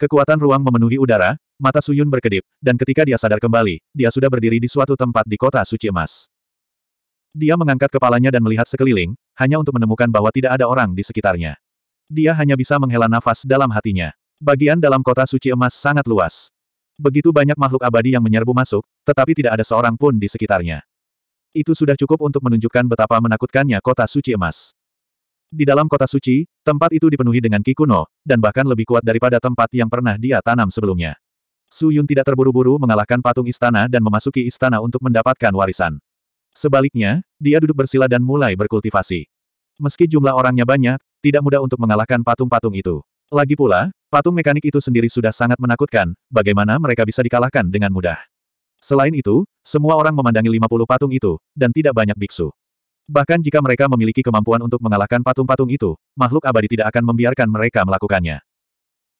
Kekuatan ruang memenuhi udara, mata Suyun berkedip, dan ketika dia sadar kembali, dia sudah berdiri di suatu tempat di kota suci emas. Dia mengangkat kepalanya dan melihat sekeliling, hanya untuk menemukan bahwa tidak ada orang di sekitarnya. Dia hanya bisa menghela nafas dalam hatinya. Bagian dalam kota suci emas sangat luas. Begitu banyak makhluk abadi yang menyerbu masuk, tetapi tidak ada seorang pun di sekitarnya. Itu sudah cukup untuk menunjukkan betapa menakutkannya kota suci emas. Di dalam kota suci, tempat itu dipenuhi dengan kikuno, dan bahkan lebih kuat daripada tempat yang pernah dia tanam sebelumnya. Su Yun tidak terburu-buru mengalahkan patung istana dan memasuki istana untuk mendapatkan warisan. Sebaliknya, dia duduk bersila dan mulai berkultivasi. Meski jumlah orangnya banyak, tidak mudah untuk mengalahkan patung-patung itu. Lagi pula, patung mekanik itu sendiri sudah sangat menakutkan, bagaimana mereka bisa dikalahkan dengan mudah. Selain itu, semua orang memandangi 50 patung itu, dan tidak banyak biksu. Bahkan jika mereka memiliki kemampuan untuk mengalahkan patung-patung itu, makhluk abadi tidak akan membiarkan mereka melakukannya.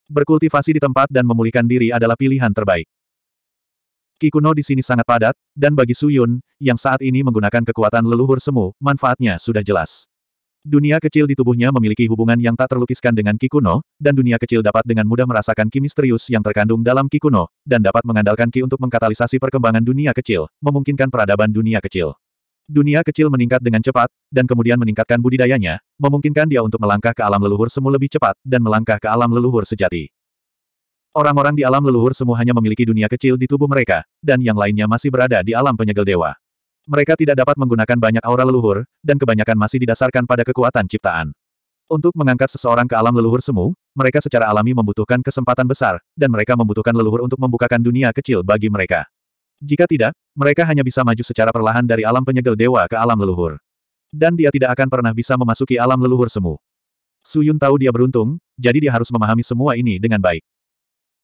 Berkultivasi di tempat dan memulihkan diri adalah pilihan terbaik. Kikuno di sini sangat padat, dan bagi Suyun, yang saat ini menggunakan kekuatan leluhur semu, manfaatnya sudah jelas. Dunia kecil di tubuhnya memiliki hubungan yang tak terlukiskan dengan Kikuno, dan dunia kecil dapat dengan mudah merasakan ki misterius yang terkandung dalam Kikuno, dan dapat mengandalkan ki untuk mengkatalisasi perkembangan dunia kecil, memungkinkan peradaban dunia kecil. Dunia kecil meningkat dengan cepat, dan kemudian meningkatkan budidayanya, memungkinkan dia untuk melangkah ke alam leluhur semu lebih cepat, dan melangkah ke alam leluhur sejati. Orang-orang di alam leluhur semu hanya memiliki dunia kecil di tubuh mereka, dan yang lainnya masih berada di alam penyegel dewa. Mereka tidak dapat menggunakan banyak aura leluhur, dan kebanyakan masih didasarkan pada kekuatan ciptaan. Untuk mengangkat seseorang ke alam leluhur semu, mereka secara alami membutuhkan kesempatan besar, dan mereka membutuhkan leluhur untuk membukakan dunia kecil bagi mereka. Jika tidak, mereka hanya bisa maju secara perlahan dari alam penyegel dewa ke alam leluhur. Dan dia tidak akan pernah bisa memasuki alam leluhur semu. Suyun tahu dia beruntung, jadi dia harus memahami semua ini dengan baik.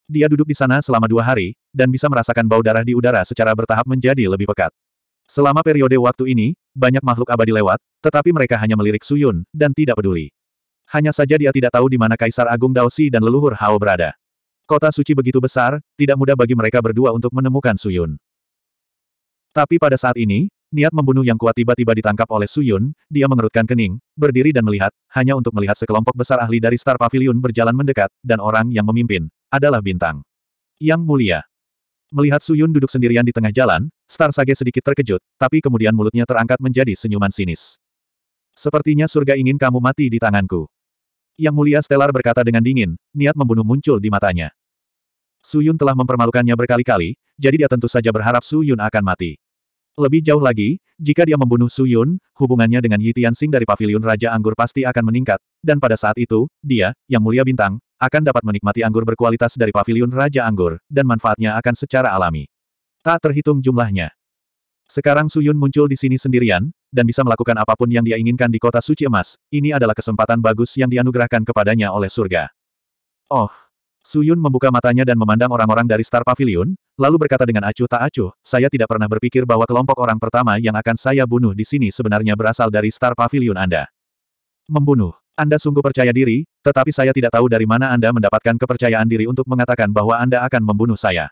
Dia duduk di sana selama dua hari, dan bisa merasakan bau darah di udara secara bertahap menjadi lebih pekat. Selama periode waktu ini, banyak makhluk abadi lewat, tetapi mereka hanya melirik Suyun, dan tidak peduli. Hanya saja dia tidak tahu di mana Kaisar Agung Daosi dan leluhur Hao berada. Kota suci begitu besar, tidak mudah bagi mereka berdua untuk menemukan Suyun. Tapi pada saat ini, niat membunuh yang kuat tiba-tiba ditangkap oleh Su Yun. dia mengerutkan kening, berdiri dan melihat, hanya untuk melihat sekelompok besar ahli dari Star Pavilion berjalan mendekat, dan orang yang memimpin, adalah Bintang. Yang mulia. Melihat Su Yun duduk sendirian di tengah jalan, Star Sage sedikit terkejut, tapi kemudian mulutnya terangkat menjadi senyuman sinis. Sepertinya surga ingin kamu mati di tanganku. Yang mulia Stellar berkata dengan dingin, niat membunuh muncul di matanya. Su Yun telah mempermalukannya berkali-kali, jadi dia tentu saja berharap Su Yun akan mati. Lebih jauh lagi, jika dia membunuh Su Yun, hubungannya dengan Yi Tianxing dari Paviliun Raja Anggur pasti akan meningkat, dan pada saat itu, dia, yang mulia bintang, akan dapat menikmati anggur berkualitas dari Paviliun Raja Anggur, dan manfaatnya akan secara alami. Tak terhitung jumlahnya. Sekarang Su Yun muncul di sini sendirian, dan bisa melakukan apapun yang dia inginkan di kota suci emas, ini adalah kesempatan bagus yang dianugerahkan kepadanya oleh surga. Oh, Suyun membuka matanya dan memandang orang-orang dari Star Pavilion, lalu berkata dengan acuh tak acuh, saya tidak pernah berpikir bahwa kelompok orang pertama yang akan saya bunuh di sini sebenarnya berasal dari Star Pavilion Anda. Membunuh. Anda sungguh percaya diri, tetapi saya tidak tahu dari mana Anda mendapatkan kepercayaan diri untuk mengatakan bahwa Anda akan membunuh saya.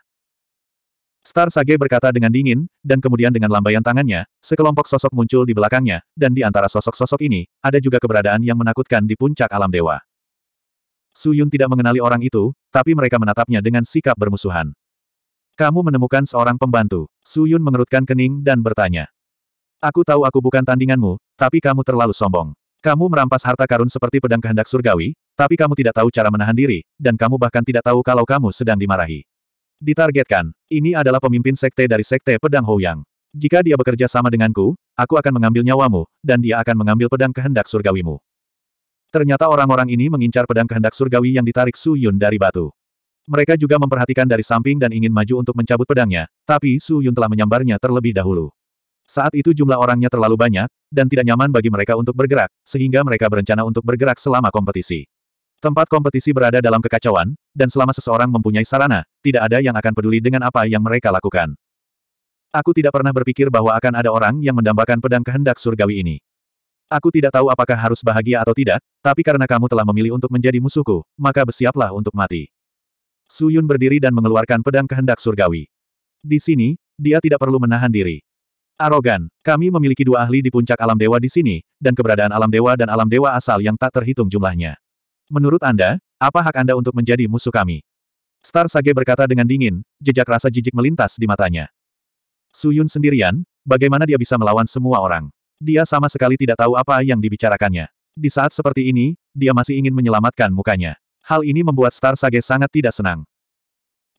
Star Sage berkata dengan dingin, dan kemudian dengan lambaian tangannya, sekelompok sosok muncul di belakangnya, dan di antara sosok-sosok ini, ada juga keberadaan yang menakutkan di puncak alam dewa. Su Yun tidak mengenali orang itu, tapi mereka menatapnya dengan sikap bermusuhan. Kamu menemukan seorang pembantu. Su Yun mengerutkan kening dan bertanya. Aku tahu aku bukan tandinganmu, tapi kamu terlalu sombong. Kamu merampas harta karun seperti pedang kehendak surgawi, tapi kamu tidak tahu cara menahan diri, dan kamu bahkan tidak tahu kalau kamu sedang dimarahi. Ditargetkan, ini adalah pemimpin sekte dari sekte pedang Houyang. Jika dia bekerja sama denganku, aku akan mengambil nyawamu, dan dia akan mengambil pedang kehendak surgawimu. Ternyata orang-orang ini mengincar pedang kehendak surgawi yang ditarik Su Yun dari batu. Mereka juga memperhatikan dari samping dan ingin maju untuk mencabut pedangnya, tapi Su Yun telah menyambarnya terlebih dahulu. Saat itu jumlah orangnya terlalu banyak, dan tidak nyaman bagi mereka untuk bergerak, sehingga mereka berencana untuk bergerak selama kompetisi. Tempat kompetisi berada dalam kekacauan, dan selama seseorang mempunyai sarana, tidak ada yang akan peduli dengan apa yang mereka lakukan. Aku tidak pernah berpikir bahwa akan ada orang yang mendambakan pedang kehendak surgawi ini. Aku tidak tahu apakah harus bahagia atau tidak, tapi karena kamu telah memilih untuk menjadi musuhku, maka bersiaplah untuk mati. Su Yun berdiri dan mengeluarkan pedang kehendak surgawi. Di sini, dia tidak perlu menahan diri. Arogan, kami memiliki dua ahli di puncak alam dewa di sini, dan keberadaan alam dewa dan alam dewa asal yang tak terhitung jumlahnya. Menurut Anda, apa hak Anda untuk menjadi musuh kami? Star Sage berkata dengan dingin, jejak rasa jijik melintas di matanya. Su Yun sendirian, bagaimana dia bisa melawan semua orang? Dia sama sekali tidak tahu apa yang dibicarakannya. Di saat seperti ini, dia masih ingin menyelamatkan mukanya. Hal ini membuat Star Sage sangat tidak senang.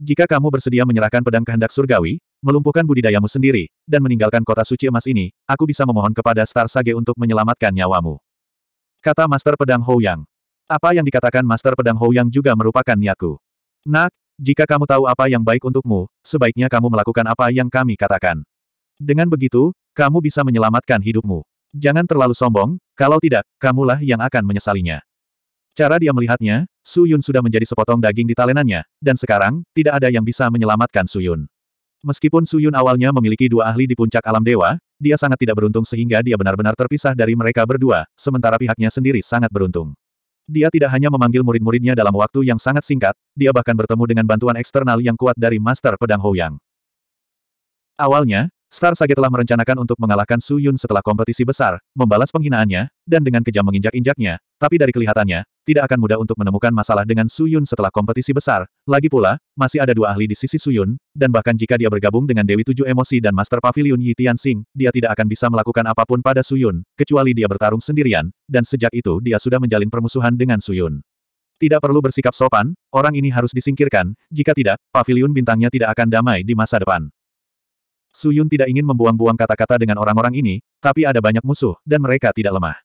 Jika kamu bersedia menyerahkan pedang kehendak surgawi, melumpuhkan budidayamu sendiri, dan meninggalkan kota suci emas ini, aku bisa memohon kepada Star Sage untuk menyelamatkan nyawamu. Kata Master Pedang Hou Yang. Apa yang dikatakan Master Pedang Hou Yang juga merupakan niatku. Nak, jika kamu tahu apa yang baik untukmu, sebaiknya kamu melakukan apa yang kami katakan. Dengan begitu, kamu bisa menyelamatkan hidupmu. Jangan terlalu sombong, kalau tidak, kamulah yang akan menyesalinya. Cara dia melihatnya, Su Yun sudah menjadi sepotong daging di talenannya, dan sekarang, tidak ada yang bisa menyelamatkan Su Yun. Meskipun Su Yun awalnya memiliki dua ahli di puncak alam dewa, dia sangat tidak beruntung sehingga dia benar-benar terpisah dari mereka berdua, sementara pihaknya sendiri sangat beruntung. Dia tidak hanya memanggil murid-muridnya dalam waktu yang sangat singkat, dia bahkan bertemu dengan bantuan eksternal yang kuat dari Master Pedang Houyang. Awalnya, Star Sage telah merencanakan untuk mengalahkan Su Yun setelah kompetisi besar, membalas penghinaannya, dan dengan kejam menginjak-injaknya, tapi dari kelihatannya, tidak akan mudah untuk menemukan masalah dengan Su Yun setelah kompetisi besar, lagi pula, masih ada dua ahli di sisi Su Yun, dan bahkan jika dia bergabung dengan Dewi Tujuh Emosi dan Master Pavilion Yi Tianxing, dia tidak akan bisa melakukan apapun pada Su Yun, kecuali dia bertarung sendirian, dan sejak itu dia sudah menjalin permusuhan dengan Su Yun. Tidak perlu bersikap sopan, orang ini harus disingkirkan, jika tidak, pavilion bintangnya tidak akan damai di masa depan. Su Yun tidak ingin membuang-buang kata-kata dengan orang-orang ini, tapi ada banyak musuh, dan mereka tidak lemah.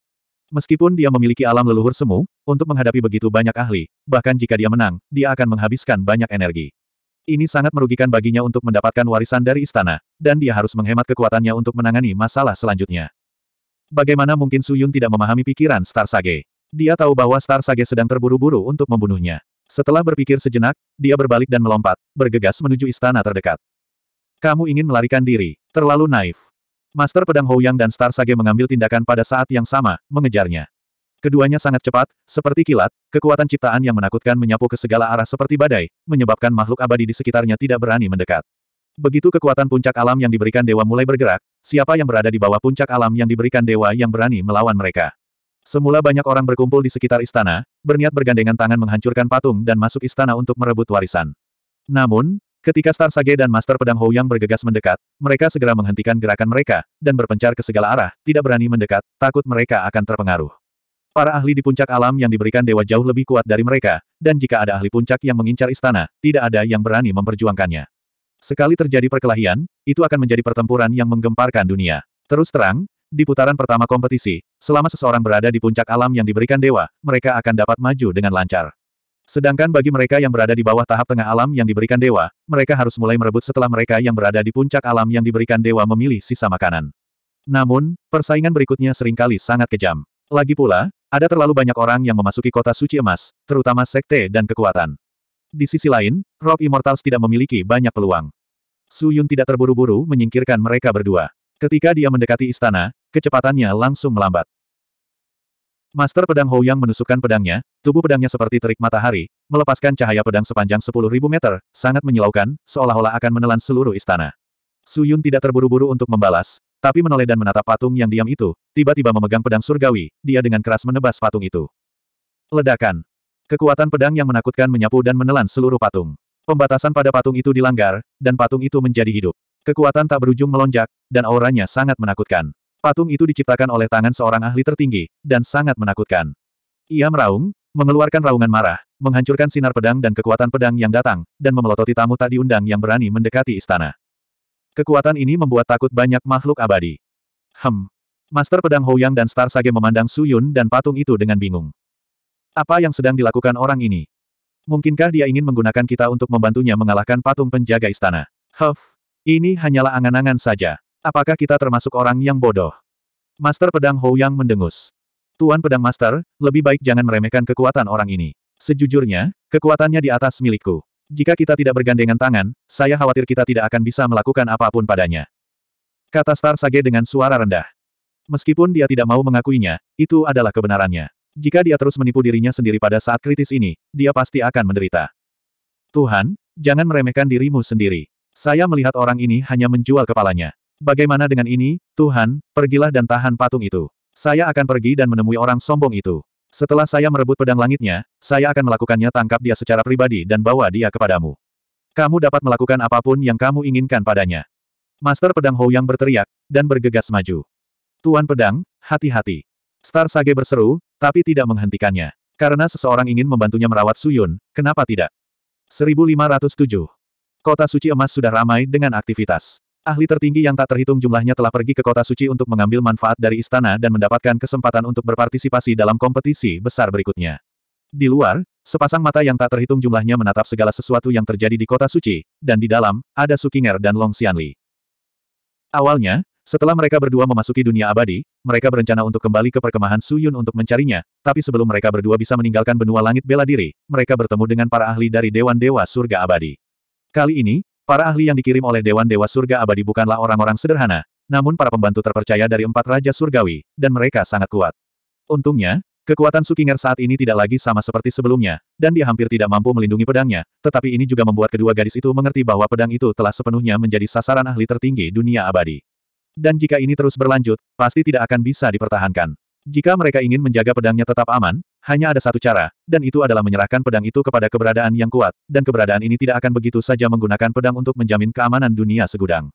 Meskipun dia memiliki alam leluhur semu, untuk menghadapi begitu banyak ahli, bahkan jika dia menang, dia akan menghabiskan banyak energi. Ini sangat merugikan baginya untuk mendapatkan warisan dari istana, dan dia harus menghemat kekuatannya untuk menangani masalah selanjutnya. Bagaimana mungkin Su Yun tidak memahami pikiran Star Sage? Dia tahu bahwa Star Sage sedang terburu-buru untuk membunuhnya. Setelah berpikir sejenak, dia berbalik dan melompat, bergegas menuju istana terdekat. Kamu ingin melarikan diri. Terlalu naif. Master Pedang Houyang dan Star Sage mengambil tindakan pada saat yang sama, mengejarnya. Keduanya sangat cepat, seperti kilat, kekuatan ciptaan yang menakutkan menyapu ke segala arah seperti badai, menyebabkan makhluk abadi di sekitarnya tidak berani mendekat. Begitu kekuatan puncak alam yang diberikan dewa mulai bergerak, siapa yang berada di bawah puncak alam yang diberikan dewa yang berani melawan mereka. Semula banyak orang berkumpul di sekitar istana, berniat bergandengan tangan menghancurkan patung dan masuk istana untuk merebut warisan. Namun, Ketika Star Sage dan Master Pedang Hou yang bergegas mendekat, mereka segera menghentikan gerakan mereka, dan berpencar ke segala arah, tidak berani mendekat, takut mereka akan terpengaruh. Para ahli di puncak alam yang diberikan dewa jauh lebih kuat dari mereka, dan jika ada ahli puncak yang mengincar istana, tidak ada yang berani memperjuangkannya. Sekali terjadi perkelahian, itu akan menjadi pertempuran yang menggemparkan dunia. Terus terang, di putaran pertama kompetisi, selama seseorang berada di puncak alam yang diberikan dewa, mereka akan dapat maju dengan lancar. Sedangkan bagi mereka yang berada di bawah tahap tengah alam yang diberikan dewa, mereka harus mulai merebut setelah mereka yang berada di puncak alam yang diberikan dewa memilih sisa makanan. Namun, persaingan berikutnya seringkali sangat kejam. Lagi pula, ada terlalu banyak orang yang memasuki kota suci emas, terutama sekte dan kekuatan. Di sisi lain, Rock Immortals tidak memiliki banyak peluang. Su Yun tidak terburu-buru menyingkirkan mereka berdua. Ketika dia mendekati istana, kecepatannya langsung melambat. Master pedang Hou Yang menusukkan pedangnya, tubuh pedangnya seperti terik matahari, melepaskan cahaya pedang sepanjang 10.000 meter, sangat menyilaukan, seolah-olah akan menelan seluruh istana. Su Yun tidak terburu-buru untuk membalas, tapi menoleh dan menatap patung yang diam itu, tiba-tiba memegang pedang surgawi, dia dengan keras menebas patung itu. Ledakan. Kekuatan pedang yang menakutkan menyapu dan menelan seluruh patung. Pembatasan pada patung itu dilanggar, dan patung itu menjadi hidup. Kekuatan tak berujung melonjak, dan auranya sangat menakutkan. Patung itu diciptakan oleh tangan seorang ahli tertinggi, dan sangat menakutkan. Ia meraung, mengeluarkan raungan marah, menghancurkan sinar pedang dan kekuatan pedang yang datang, dan memelototi tamu tak diundang yang berani mendekati istana. Kekuatan ini membuat takut banyak makhluk abadi. Hem. Master Pedang Houyang dan Star Sage memandang Suyun dan patung itu dengan bingung. Apa yang sedang dilakukan orang ini? Mungkinkah dia ingin menggunakan kita untuk membantunya mengalahkan patung penjaga istana? Huff. Ini hanyalah angan-angan saja. Apakah kita termasuk orang yang bodoh? Master Pedang Hou Yang mendengus. Tuan Pedang Master, lebih baik jangan meremehkan kekuatan orang ini. Sejujurnya, kekuatannya di atas milikku. Jika kita tidak bergandengan tangan, saya khawatir kita tidak akan bisa melakukan apapun padanya. Kata Star Sage dengan suara rendah. Meskipun dia tidak mau mengakuinya, itu adalah kebenarannya. Jika dia terus menipu dirinya sendiri pada saat kritis ini, dia pasti akan menderita. Tuhan, jangan meremehkan dirimu sendiri. Saya melihat orang ini hanya menjual kepalanya. Bagaimana dengan ini, Tuhan, pergilah dan tahan patung itu. Saya akan pergi dan menemui orang sombong itu. Setelah saya merebut pedang langitnya, saya akan melakukannya tangkap dia secara pribadi dan bawa dia kepadamu. Kamu dapat melakukan apapun yang kamu inginkan padanya. Master Pedang Hou yang berteriak, dan bergegas maju. Tuan Pedang, hati-hati. Star Sage berseru, tapi tidak menghentikannya. Karena seseorang ingin membantunya merawat Suyun, kenapa tidak? 1507. Kota suci emas sudah ramai dengan aktivitas. Ahli tertinggi yang tak terhitung jumlahnya telah pergi ke kota suci untuk mengambil manfaat dari istana dan mendapatkan kesempatan untuk berpartisipasi dalam kompetisi besar berikutnya. Di luar, sepasang mata yang tak terhitung jumlahnya menatap segala sesuatu yang terjadi di kota suci, dan di dalam, ada Sukinger dan Long Xianli. Awalnya, setelah mereka berdua memasuki dunia abadi, mereka berencana untuk kembali ke perkemahan Suyun untuk mencarinya, tapi sebelum mereka berdua bisa meninggalkan benua langit bela diri, mereka bertemu dengan para ahli dari Dewan Dewa Surga Abadi. Kali ini, Para ahli yang dikirim oleh Dewan Dewa Surga Abadi bukanlah orang-orang sederhana, namun para pembantu terpercaya dari empat Raja Surgawi, dan mereka sangat kuat. Untungnya, kekuatan Sukinger saat ini tidak lagi sama seperti sebelumnya, dan dia hampir tidak mampu melindungi pedangnya, tetapi ini juga membuat kedua gadis itu mengerti bahwa pedang itu telah sepenuhnya menjadi sasaran ahli tertinggi dunia abadi. Dan jika ini terus berlanjut, pasti tidak akan bisa dipertahankan. Jika mereka ingin menjaga pedangnya tetap aman, hanya ada satu cara, dan itu adalah menyerahkan pedang itu kepada keberadaan yang kuat, dan keberadaan ini tidak akan begitu saja menggunakan pedang untuk menjamin keamanan dunia segudang.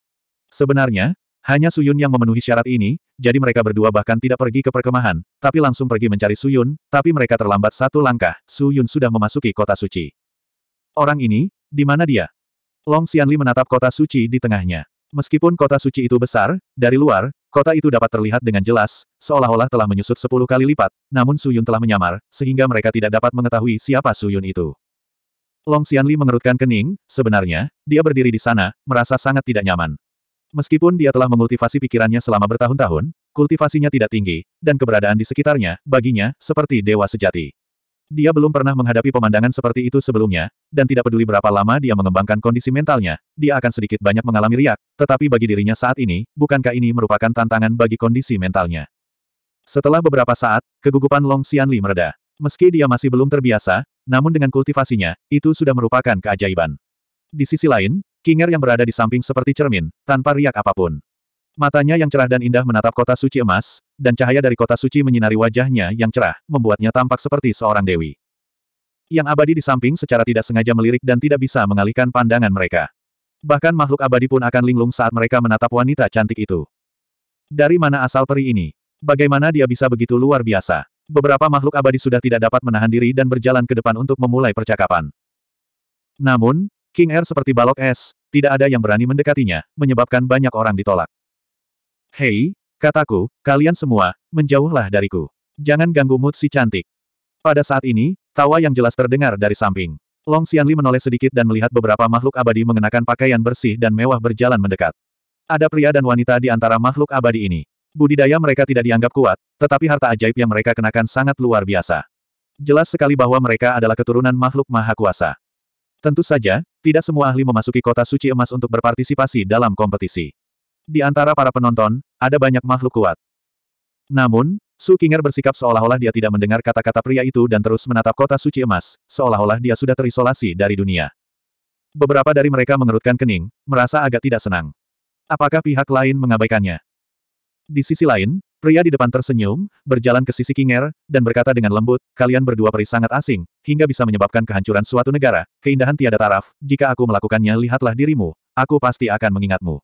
Sebenarnya, hanya Suyun yang memenuhi syarat ini, jadi mereka berdua bahkan tidak pergi ke perkemahan, tapi langsung pergi mencari Suyun, tapi mereka terlambat satu langkah, Suyun sudah memasuki kota suci. Orang ini, di mana dia? Long Xianli menatap kota suci di tengahnya. Meskipun kota suci itu besar, dari luar, Kota itu dapat terlihat dengan jelas, seolah-olah telah menyusut sepuluh kali lipat, namun Suyun telah menyamar, sehingga mereka tidak dapat mengetahui siapa Suyun itu. Long Xianli mengerutkan kening, sebenarnya, dia berdiri di sana, merasa sangat tidak nyaman. Meskipun dia telah mengultivasi pikirannya selama bertahun-tahun, kultivasinya tidak tinggi, dan keberadaan di sekitarnya, baginya, seperti dewa sejati. Dia belum pernah menghadapi pemandangan seperti itu sebelumnya, dan tidak peduli berapa lama dia mengembangkan kondisi mentalnya, dia akan sedikit banyak mengalami riak, tetapi bagi dirinya saat ini, bukankah ini merupakan tantangan bagi kondisi mentalnya? Setelah beberapa saat, kegugupan Long Xianli mereda. Meski dia masih belum terbiasa, namun dengan kultivasinya, itu sudah merupakan keajaiban. Di sisi lain, Kinger yang berada di samping seperti cermin, tanpa riak apapun. Matanya yang cerah dan indah menatap kota suci emas, dan cahaya dari kota suci menyinari wajahnya yang cerah, membuatnya tampak seperti seorang dewi. Yang abadi di samping secara tidak sengaja melirik dan tidak bisa mengalihkan pandangan mereka. Bahkan makhluk abadi pun akan linglung saat mereka menatap wanita cantik itu. Dari mana asal peri ini? Bagaimana dia bisa begitu luar biasa? Beberapa makhluk abadi sudah tidak dapat menahan diri dan berjalan ke depan untuk memulai percakapan. Namun, King Air er seperti balok es, tidak ada yang berani mendekatinya, menyebabkan banyak orang ditolak. Hei, Kataku, kalian semua, menjauhlah dariku. Jangan ganggu mood si cantik. Pada saat ini, tawa yang jelas terdengar dari samping. Long Xianli menoleh sedikit dan melihat beberapa makhluk abadi mengenakan pakaian bersih dan mewah berjalan mendekat. Ada pria dan wanita di antara makhluk abadi ini. Budidaya mereka tidak dianggap kuat, tetapi harta ajaib yang mereka kenakan sangat luar biasa. Jelas sekali bahwa mereka adalah keturunan makhluk maha kuasa. Tentu saja, tidak semua ahli memasuki kota suci emas untuk berpartisipasi dalam kompetisi. Di antara para penonton, ada banyak makhluk kuat. Namun, Su Kinger bersikap seolah-olah dia tidak mendengar kata-kata pria itu dan terus menatap kota suci emas, seolah-olah dia sudah terisolasi dari dunia. Beberapa dari mereka mengerutkan kening, merasa agak tidak senang. Apakah pihak lain mengabaikannya? Di sisi lain, pria di depan tersenyum, berjalan ke sisi Kinger, dan berkata dengan lembut, kalian berdua peri sangat asing, hingga bisa menyebabkan kehancuran suatu negara, keindahan tiada taraf, jika aku melakukannya lihatlah dirimu, aku pasti akan mengingatmu.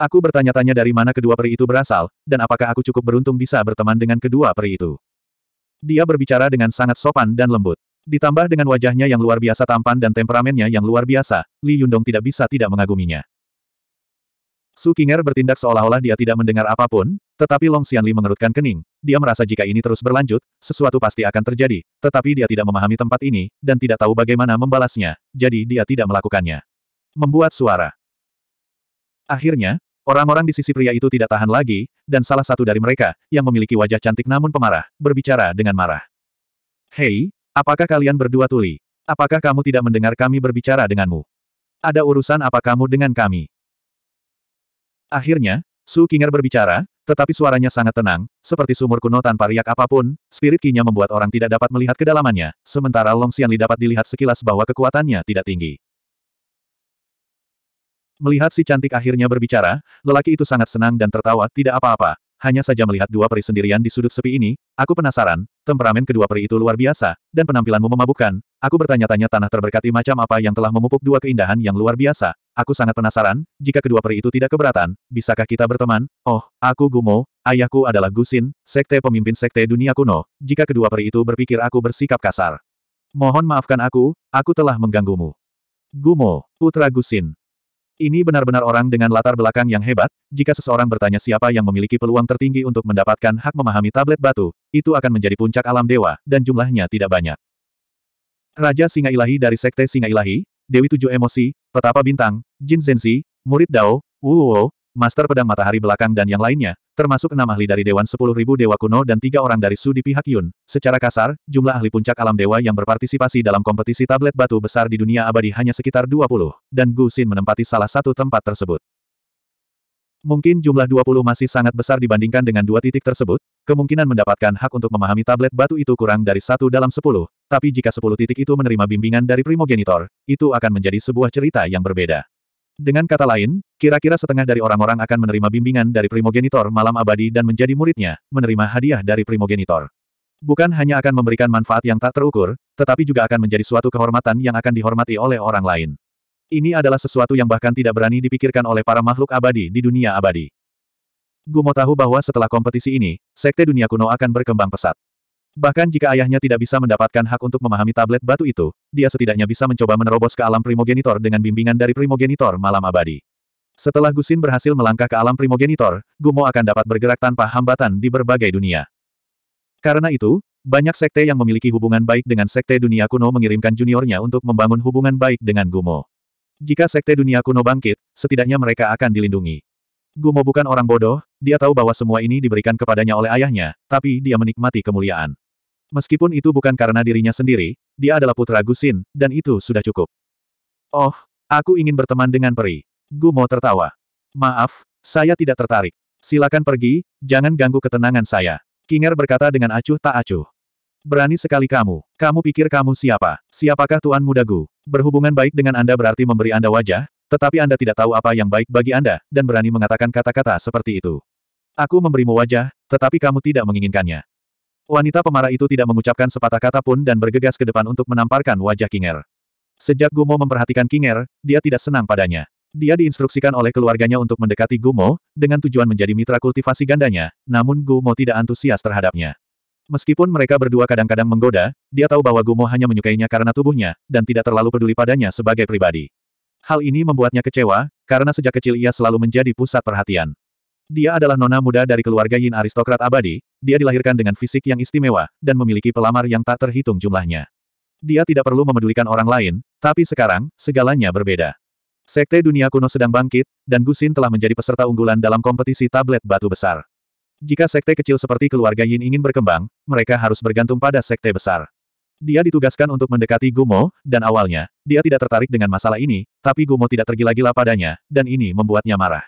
Aku bertanya-tanya dari mana kedua peri itu berasal, dan apakah aku cukup beruntung bisa berteman dengan kedua peri itu. Dia berbicara dengan sangat sopan dan lembut. Ditambah dengan wajahnya yang luar biasa tampan dan temperamennya yang luar biasa, Li Yundong tidak bisa tidak mengaguminya. Su Qinger bertindak seolah-olah dia tidak mendengar apapun, tetapi Long Xianli mengerutkan kening. Dia merasa jika ini terus berlanjut, sesuatu pasti akan terjadi, tetapi dia tidak memahami tempat ini, dan tidak tahu bagaimana membalasnya, jadi dia tidak melakukannya. Membuat suara. Akhirnya, Orang-orang di sisi pria itu tidak tahan lagi, dan salah satu dari mereka, yang memiliki wajah cantik namun pemarah, berbicara dengan marah. Hei, apakah kalian berdua tuli? Apakah kamu tidak mendengar kami berbicara denganmu? Ada urusan apa kamu dengan kami? Akhirnya, Su Kinger berbicara, tetapi suaranya sangat tenang, seperti sumur kuno tanpa riak apapun, spirit kinya membuat orang tidak dapat melihat kedalamannya, sementara Long Xianli dapat dilihat sekilas bahwa kekuatannya tidak tinggi. Melihat si cantik akhirnya berbicara, lelaki itu sangat senang dan tertawa tidak apa-apa. Hanya saja melihat dua peri sendirian di sudut sepi ini, aku penasaran, temperamen kedua peri itu luar biasa, dan penampilanmu memabukkan. Aku bertanya-tanya tanah terberkati macam apa yang telah memupuk dua keindahan yang luar biasa. Aku sangat penasaran, jika kedua peri itu tidak keberatan, bisakah kita berteman? Oh, aku Gumo, ayahku adalah Gusin, sekte pemimpin sekte dunia kuno. Jika kedua peri itu berpikir aku bersikap kasar. Mohon maafkan aku, aku telah mengganggumu. Gumo, putra Gusin. Ini benar-benar orang dengan latar belakang yang hebat, jika seseorang bertanya siapa yang memiliki peluang tertinggi untuk mendapatkan hak memahami tablet batu, itu akan menjadi puncak alam dewa, dan jumlahnya tidak banyak. Raja Singa Ilahi dari Sekte Singa Ilahi, Dewi Tujuh Emosi, Petapa Bintang, Jin Zenzi, Murid Dao, Wu Master Pedang Matahari Belakang dan yang lainnya, termasuk enam ahli dari Dewan Sepuluh Ribu Dewa Kuno dan tiga orang dari sudi pihak Yun. Secara kasar, jumlah ahli puncak alam dewa yang berpartisipasi dalam kompetisi tablet batu besar di dunia abadi hanya sekitar 20, dan Gu Xin menempati salah satu tempat tersebut. Mungkin jumlah 20 masih sangat besar dibandingkan dengan dua titik tersebut, kemungkinan mendapatkan hak untuk memahami tablet batu itu kurang dari satu dalam 10, tapi jika 10 titik itu menerima bimbingan dari primogenitor, itu akan menjadi sebuah cerita yang berbeda. Dengan kata lain, kira-kira setengah dari orang-orang akan menerima bimbingan dari primogenitor malam abadi dan menjadi muridnya, menerima hadiah dari primogenitor. Bukan hanya akan memberikan manfaat yang tak terukur, tetapi juga akan menjadi suatu kehormatan yang akan dihormati oleh orang lain. Ini adalah sesuatu yang bahkan tidak berani dipikirkan oleh para makhluk abadi di dunia abadi. Gumo tahu bahwa setelah kompetisi ini, Sekte Dunia Kuno akan berkembang pesat. Bahkan jika ayahnya tidak bisa mendapatkan hak untuk memahami tablet batu itu, dia setidaknya bisa mencoba menerobos ke alam primogenitor dengan bimbingan dari primogenitor malam abadi. Setelah Gusin berhasil melangkah ke alam primogenitor, Gumo akan dapat bergerak tanpa hambatan di berbagai dunia. Karena itu, banyak sekte yang memiliki hubungan baik dengan sekte dunia kuno mengirimkan juniornya untuk membangun hubungan baik dengan Gumo. Jika sekte dunia kuno bangkit, setidaknya mereka akan dilindungi. Gumo bukan orang bodoh, dia tahu bahwa semua ini diberikan kepadanya oleh ayahnya, tapi dia menikmati kemuliaan. Meskipun itu bukan karena dirinya sendiri, dia adalah putra Gusin, dan itu sudah cukup. Oh, aku ingin berteman dengan peri. Gumo tertawa. Maaf, saya tidak tertarik. Silakan pergi, jangan ganggu ketenangan saya. Kinger berkata dengan acuh tak acuh. Berani sekali kamu. Kamu pikir kamu siapa? Siapakah Tuan Muda Berhubungan baik dengan Anda berarti memberi Anda wajah, tetapi Anda tidak tahu apa yang baik bagi Anda, dan berani mengatakan kata-kata seperti itu. Aku memberimu wajah, tetapi kamu tidak menginginkannya. Wanita pemarah itu tidak mengucapkan sepatah kata pun dan bergegas ke depan untuk menamparkan wajah Kinger. Sejak Gumo memperhatikan Kinger, dia tidak senang padanya. Dia diinstruksikan oleh keluarganya untuk mendekati Gumo, dengan tujuan menjadi mitra kultivasi gandanya, namun Gumo tidak antusias terhadapnya. Meskipun mereka berdua kadang-kadang menggoda, dia tahu bahwa Gumo hanya menyukainya karena tubuhnya, dan tidak terlalu peduli padanya sebagai pribadi. Hal ini membuatnya kecewa, karena sejak kecil ia selalu menjadi pusat perhatian. Dia adalah nona muda dari keluarga Yin aristokrat abadi, dia dilahirkan dengan fisik yang istimewa, dan memiliki pelamar yang tak terhitung jumlahnya. Dia tidak perlu memedulikan orang lain, tapi sekarang, segalanya berbeda. Sekte dunia kuno sedang bangkit, dan Gusin telah menjadi peserta unggulan dalam kompetisi tablet batu besar. Jika sekte kecil seperti keluarga Yin ingin berkembang, mereka harus bergantung pada sekte besar. Dia ditugaskan untuk mendekati Gumo, dan awalnya, dia tidak tertarik dengan masalah ini, tapi Gumo tidak tergila-gila padanya, dan ini membuatnya marah.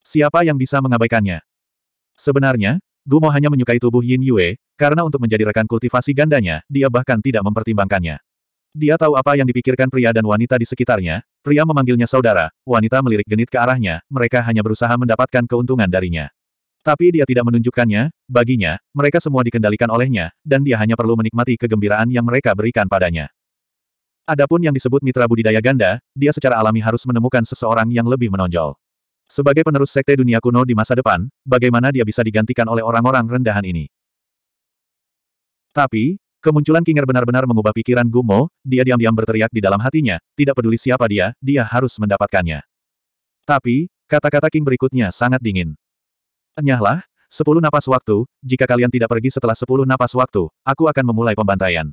Siapa yang bisa mengabaikannya? Sebenarnya, Gumo hanya menyukai tubuh Yin Yue, karena untuk menjadi rekan kultivasi gandanya, dia bahkan tidak mempertimbangkannya. Dia tahu apa yang dipikirkan pria dan wanita di sekitarnya, pria memanggilnya saudara, wanita melirik genit ke arahnya, mereka hanya berusaha mendapatkan keuntungan darinya. Tapi dia tidak menunjukkannya, baginya, mereka semua dikendalikan olehnya, dan dia hanya perlu menikmati kegembiraan yang mereka berikan padanya. Adapun yang disebut mitra budidaya ganda, dia secara alami harus menemukan seseorang yang lebih menonjol. Sebagai penerus sekte dunia kuno di masa depan, bagaimana dia bisa digantikan oleh orang-orang rendahan ini? Tapi, kemunculan Kinger benar-benar mengubah pikiran Gumo, dia diam-diam berteriak di dalam hatinya, tidak peduli siapa dia, dia harus mendapatkannya. Tapi, kata-kata King berikutnya sangat dingin. Enyahlah, sepuluh napas waktu, jika kalian tidak pergi setelah sepuluh napas waktu, aku akan memulai pembantaian.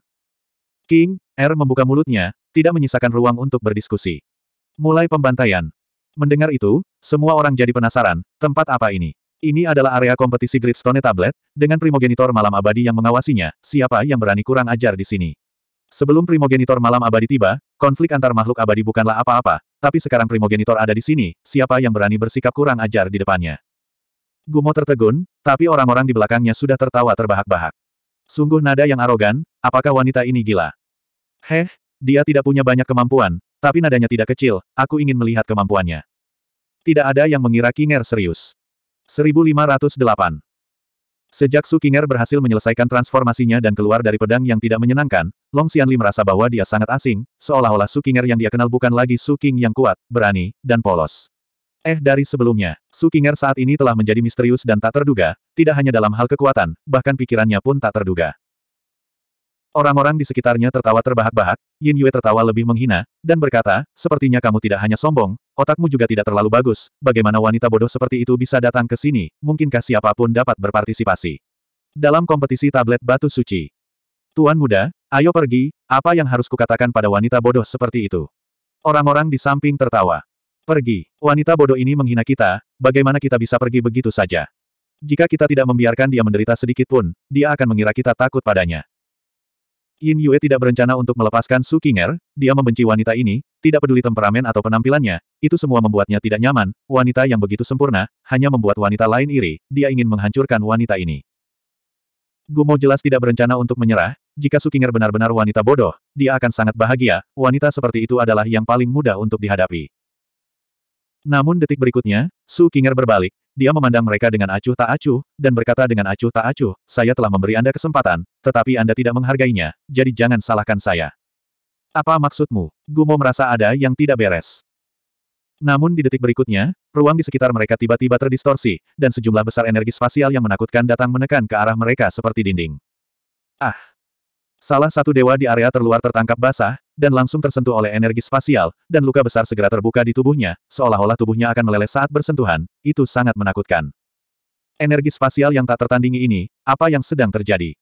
King, R er membuka mulutnya, tidak menyisakan ruang untuk berdiskusi. Mulai pembantaian. Mendengar itu, semua orang jadi penasaran, tempat apa ini? Ini adalah area kompetisi Gridstone Tablet, dengan primogenitor malam abadi yang mengawasinya, siapa yang berani kurang ajar di sini. Sebelum primogenitor malam abadi tiba, konflik antar makhluk abadi bukanlah apa-apa, tapi sekarang primogenitor ada di sini, siapa yang berani bersikap kurang ajar di depannya. Gumo tertegun, tapi orang-orang di belakangnya sudah tertawa terbahak-bahak. Sungguh nada yang arogan, apakah wanita ini gila? Heh, dia tidak punya banyak kemampuan, tapi nadanya tidak kecil, aku ingin melihat kemampuannya tidak ada yang mengira Kinger serius. 1508 Sejak Su Kinger berhasil menyelesaikan transformasinya dan keluar dari pedang yang tidak menyenangkan, Long Xianli merasa bahwa dia sangat asing, seolah-olah Su Kinger yang dia kenal bukan lagi Su King yang kuat, berani, dan polos. Eh dari sebelumnya, Su Kinger saat ini telah menjadi misterius dan tak terduga, tidak hanya dalam hal kekuatan, bahkan pikirannya pun tak terduga. Orang-orang di sekitarnya tertawa terbahak-bahak, Yin Yue tertawa lebih menghina, dan berkata, sepertinya kamu tidak hanya sombong, otakmu juga tidak terlalu bagus, bagaimana wanita bodoh seperti itu bisa datang ke sini, mungkinkah siapapun dapat berpartisipasi. Dalam kompetisi tablet batu suci. Tuan muda, ayo pergi, apa yang harus kukatakan pada wanita bodoh seperti itu? Orang-orang di samping tertawa. Pergi, wanita bodoh ini menghina kita, bagaimana kita bisa pergi begitu saja? Jika kita tidak membiarkan dia menderita sedikit pun, dia akan mengira kita takut padanya. Yin Yue tidak berencana untuk melepaskan Su Qinger, dia membenci wanita ini, tidak peduli temperamen atau penampilannya, itu semua membuatnya tidak nyaman, wanita yang begitu sempurna, hanya membuat wanita lain iri, dia ingin menghancurkan wanita ini. Gumo jelas tidak berencana untuk menyerah, jika Su Qinger benar-benar wanita bodoh, dia akan sangat bahagia, wanita seperti itu adalah yang paling mudah untuk dihadapi. Namun detik berikutnya, Su Qinger berbalik, dia memandang mereka dengan acuh tak acuh, dan berkata dengan acuh tak acuh, saya telah memberi Anda kesempatan, tetapi Anda tidak menghargainya, jadi jangan salahkan saya. Apa maksudmu? Gumo merasa ada yang tidak beres. Namun di detik berikutnya, ruang di sekitar mereka tiba-tiba terdistorsi, dan sejumlah besar energi spasial yang menakutkan datang menekan ke arah mereka seperti dinding. Ah! Salah satu dewa di area terluar tertangkap basah, dan langsung tersentuh oleh energi spasial, dan luka besar segera terbuka di tubuhnya, seolah-olah tubuhnya akan meleleh saat bersentuhan, itu sangat menakutkan. Energi spasial yang tak tertandingi ini, apa yang sedang terjadi?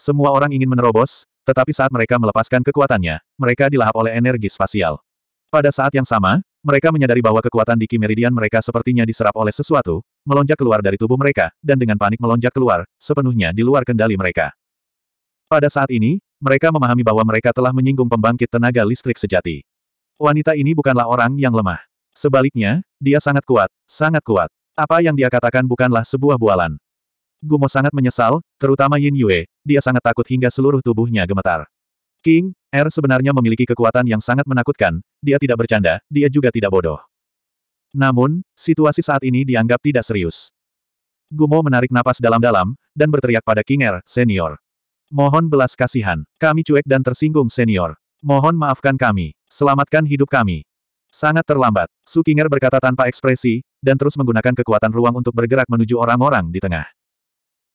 Semua orang ingin menerobos, tetapi saat mereka melepaskan kekuatannya, mereka dilahap oleh energi spasial. Pada saat yang sama, mereka menyadari bahwa kekuatan di Kimeridian mereka sepertinya diserap oleh sesuatu, melonjak keluar dari tubuh mereka, dan dengan panik melonjak keluar, sepenuhnya di luar kendali mereka. Pada saat ini, mereka memahami bahwa mereka telah menyinggung pembangkit tenaga listrik sejati. Wanita ini bukanlah orang yang lemah. Sebaliknya, dia sangat kuat, sangat kuat. Apa yang dia katakan bukanlah sebuah bualan. Gumo sangat menyesal, terutama Yin Yue, dia sangat takut hingga seluruh tubuhnya gemetar. King, Er sebenarnya memiliki kekuatan yang sangat menakutkan, dia tidak bercanda, dia juga tidak bodoh. Namun, situasi saat ini dianggap tidak serius. Gumo menarik napas dalam-dalam, dan berteriak pada King Er, senior. Mohon belas kasihan. Kami cuek dan tersinggung senior. Mohon maafkan kami. Selamatkan hidup kami. Sangat terlambat. Sukinger berkata tanpa ekspresi, dan terus menggunakan kekuatan ruang untuk bergerak menuju orang-orang di tengah.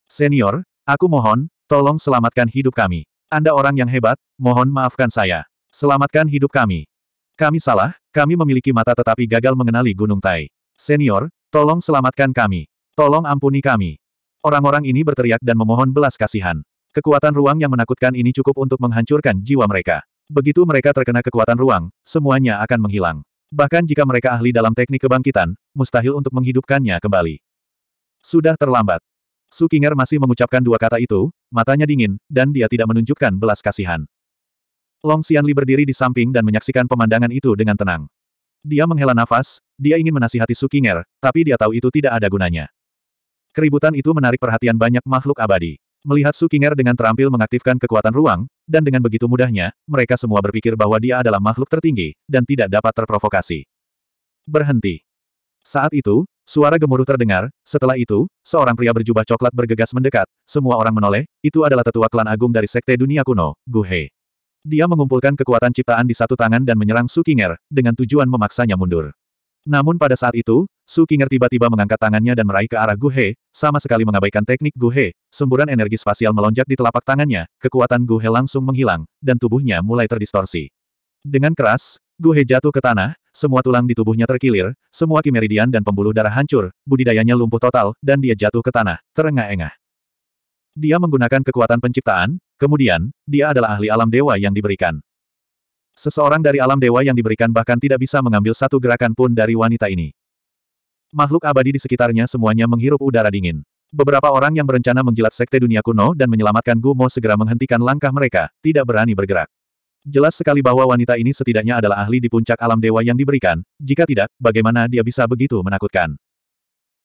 Senior, aku mohon, tolong selamatkan hidup kami. Anda orang yang hebat, mohon maafkan saya. Selamatkan hidup kami. Kami salah, kami memiliki mata tetapi gagal mengenali Gunung Tai. Senior, tolong selamatkan kami. Tolong ampuni kami. Orang-orang ini berteriak dan memohon belas kasihan. Kekuatan ruang yang menakutkan ini cukup untuk menghancurkan jiwa mereka. Begitu mereka terkena kekuatan ruang, semuanya akan menghilang. Bahkan jika mereka ahli dalam teknik kebangkitan, mustahil untuk menghidupkannya kembali. Sudah terlambat. Sukinger masih mengucapkan dua kata itu, matanya dingin, dan dia tidak menunjukkan belas kasihan. Long Xianli berdiri di samping dan menyaksikan pemandangan itu dengan tenang. Dia menghela nafas, dia ingin menasihati Sukinger, tapi dia tahu itu tidak ada gunanya. Keributan itu menarik perhatian banyak makhluk abadi. Melihat Sukinger dengan terampil mengaktifkan kekuatan ruang, dan dengan begitu mudahnya, mereka semua berpikir bahwa dia adalah makhluk tertinggi, dan tidak dapat terprovokasi. Berhenti. Saat itu, suara gemuruh terdengar, setelah itu, seorang pria berjubah coklat bergegas mendekat, semua orang menoleh, itu adalah tetua klan agung dari Sekte Dunia Kuno, Guhe. Dia mengumpulkan kekuatan ciptaan di satu tangan dan menyerang Sukinger, dengan tujuan memaksanya mundur. Namun pada saat itu, Su Qinger tiba-tiba mengangkat tangannya dan meraih ke arah Gu He, sama sekali mengabaikan teknik Gu He, semburan energi spasial melonjak di telapak tangannya, kekuatan Gu He langsung menghilang, dan tubuhnya mulai terdistorsi. Dengan keras, Gu He jatuh ke tanah, semua tulang di tubuhnya terkilir, semua kimeridian dan pembuluh darah hancur, budidayanya lumpuh total, dan dia jatuh ke tanah, terengah-engah. Dia menggunakan kekuatan penciptaan, kemudian, dia adalah ahli alam dewa yang diberikan. Seseorang dari alam dewa yang diberikan bahkan tidak bisa mengambil satu gerakan pun dari wanita ini. Makhluk abadi di sekitarnya semuanya menghirup udara dingin. Beberapa orang yang berencana menjilat sekte dunia kuno dan menyelamatkan Gumo segera menghentikan langkah mereka, tidak berani bergerak. Jelas sekali bahwa wanita ini setidaknya adalah ahli di puncak alam dewa yang diberikan, jika tidak, bagaimana dia bisa begitu menakutkan.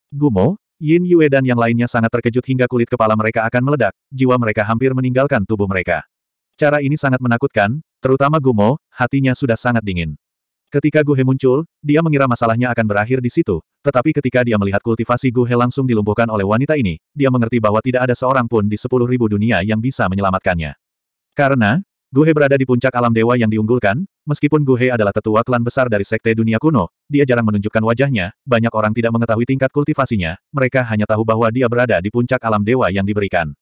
Gumo, Yin Yue dan yang lainnya sangat terkejut hingga kulit kepala mereka akan meledak, jiwa mereka hampir meninggalkan tubuh mereka. Cara ini sangat menakutkan, terutama Gumo, hatinya sudah sangat dingin. Ketika Guhe muncul, dia mengira masalahnya akan berakhir di situ, tetapi ketika dia melihat kultivasi Guhe langsung dilumpuhkan oleh wanita ini, dia mengerti bahwa tidak ada seorang pun di sepuluh ribu dunia yang bisa menyelamatkannya. Karena, Guhe berada di puncak alam dewa yang diunggulkan, meskipun Guhe adalah tetua klan besar dari sekte dunia kuno, dia jarang menunjukkan wajahnya, banyak orang tidak mengetahui tingkat kultivasinya, mereka hanya tahu bahwa dia berada di puncak alam dewa yang diberikan.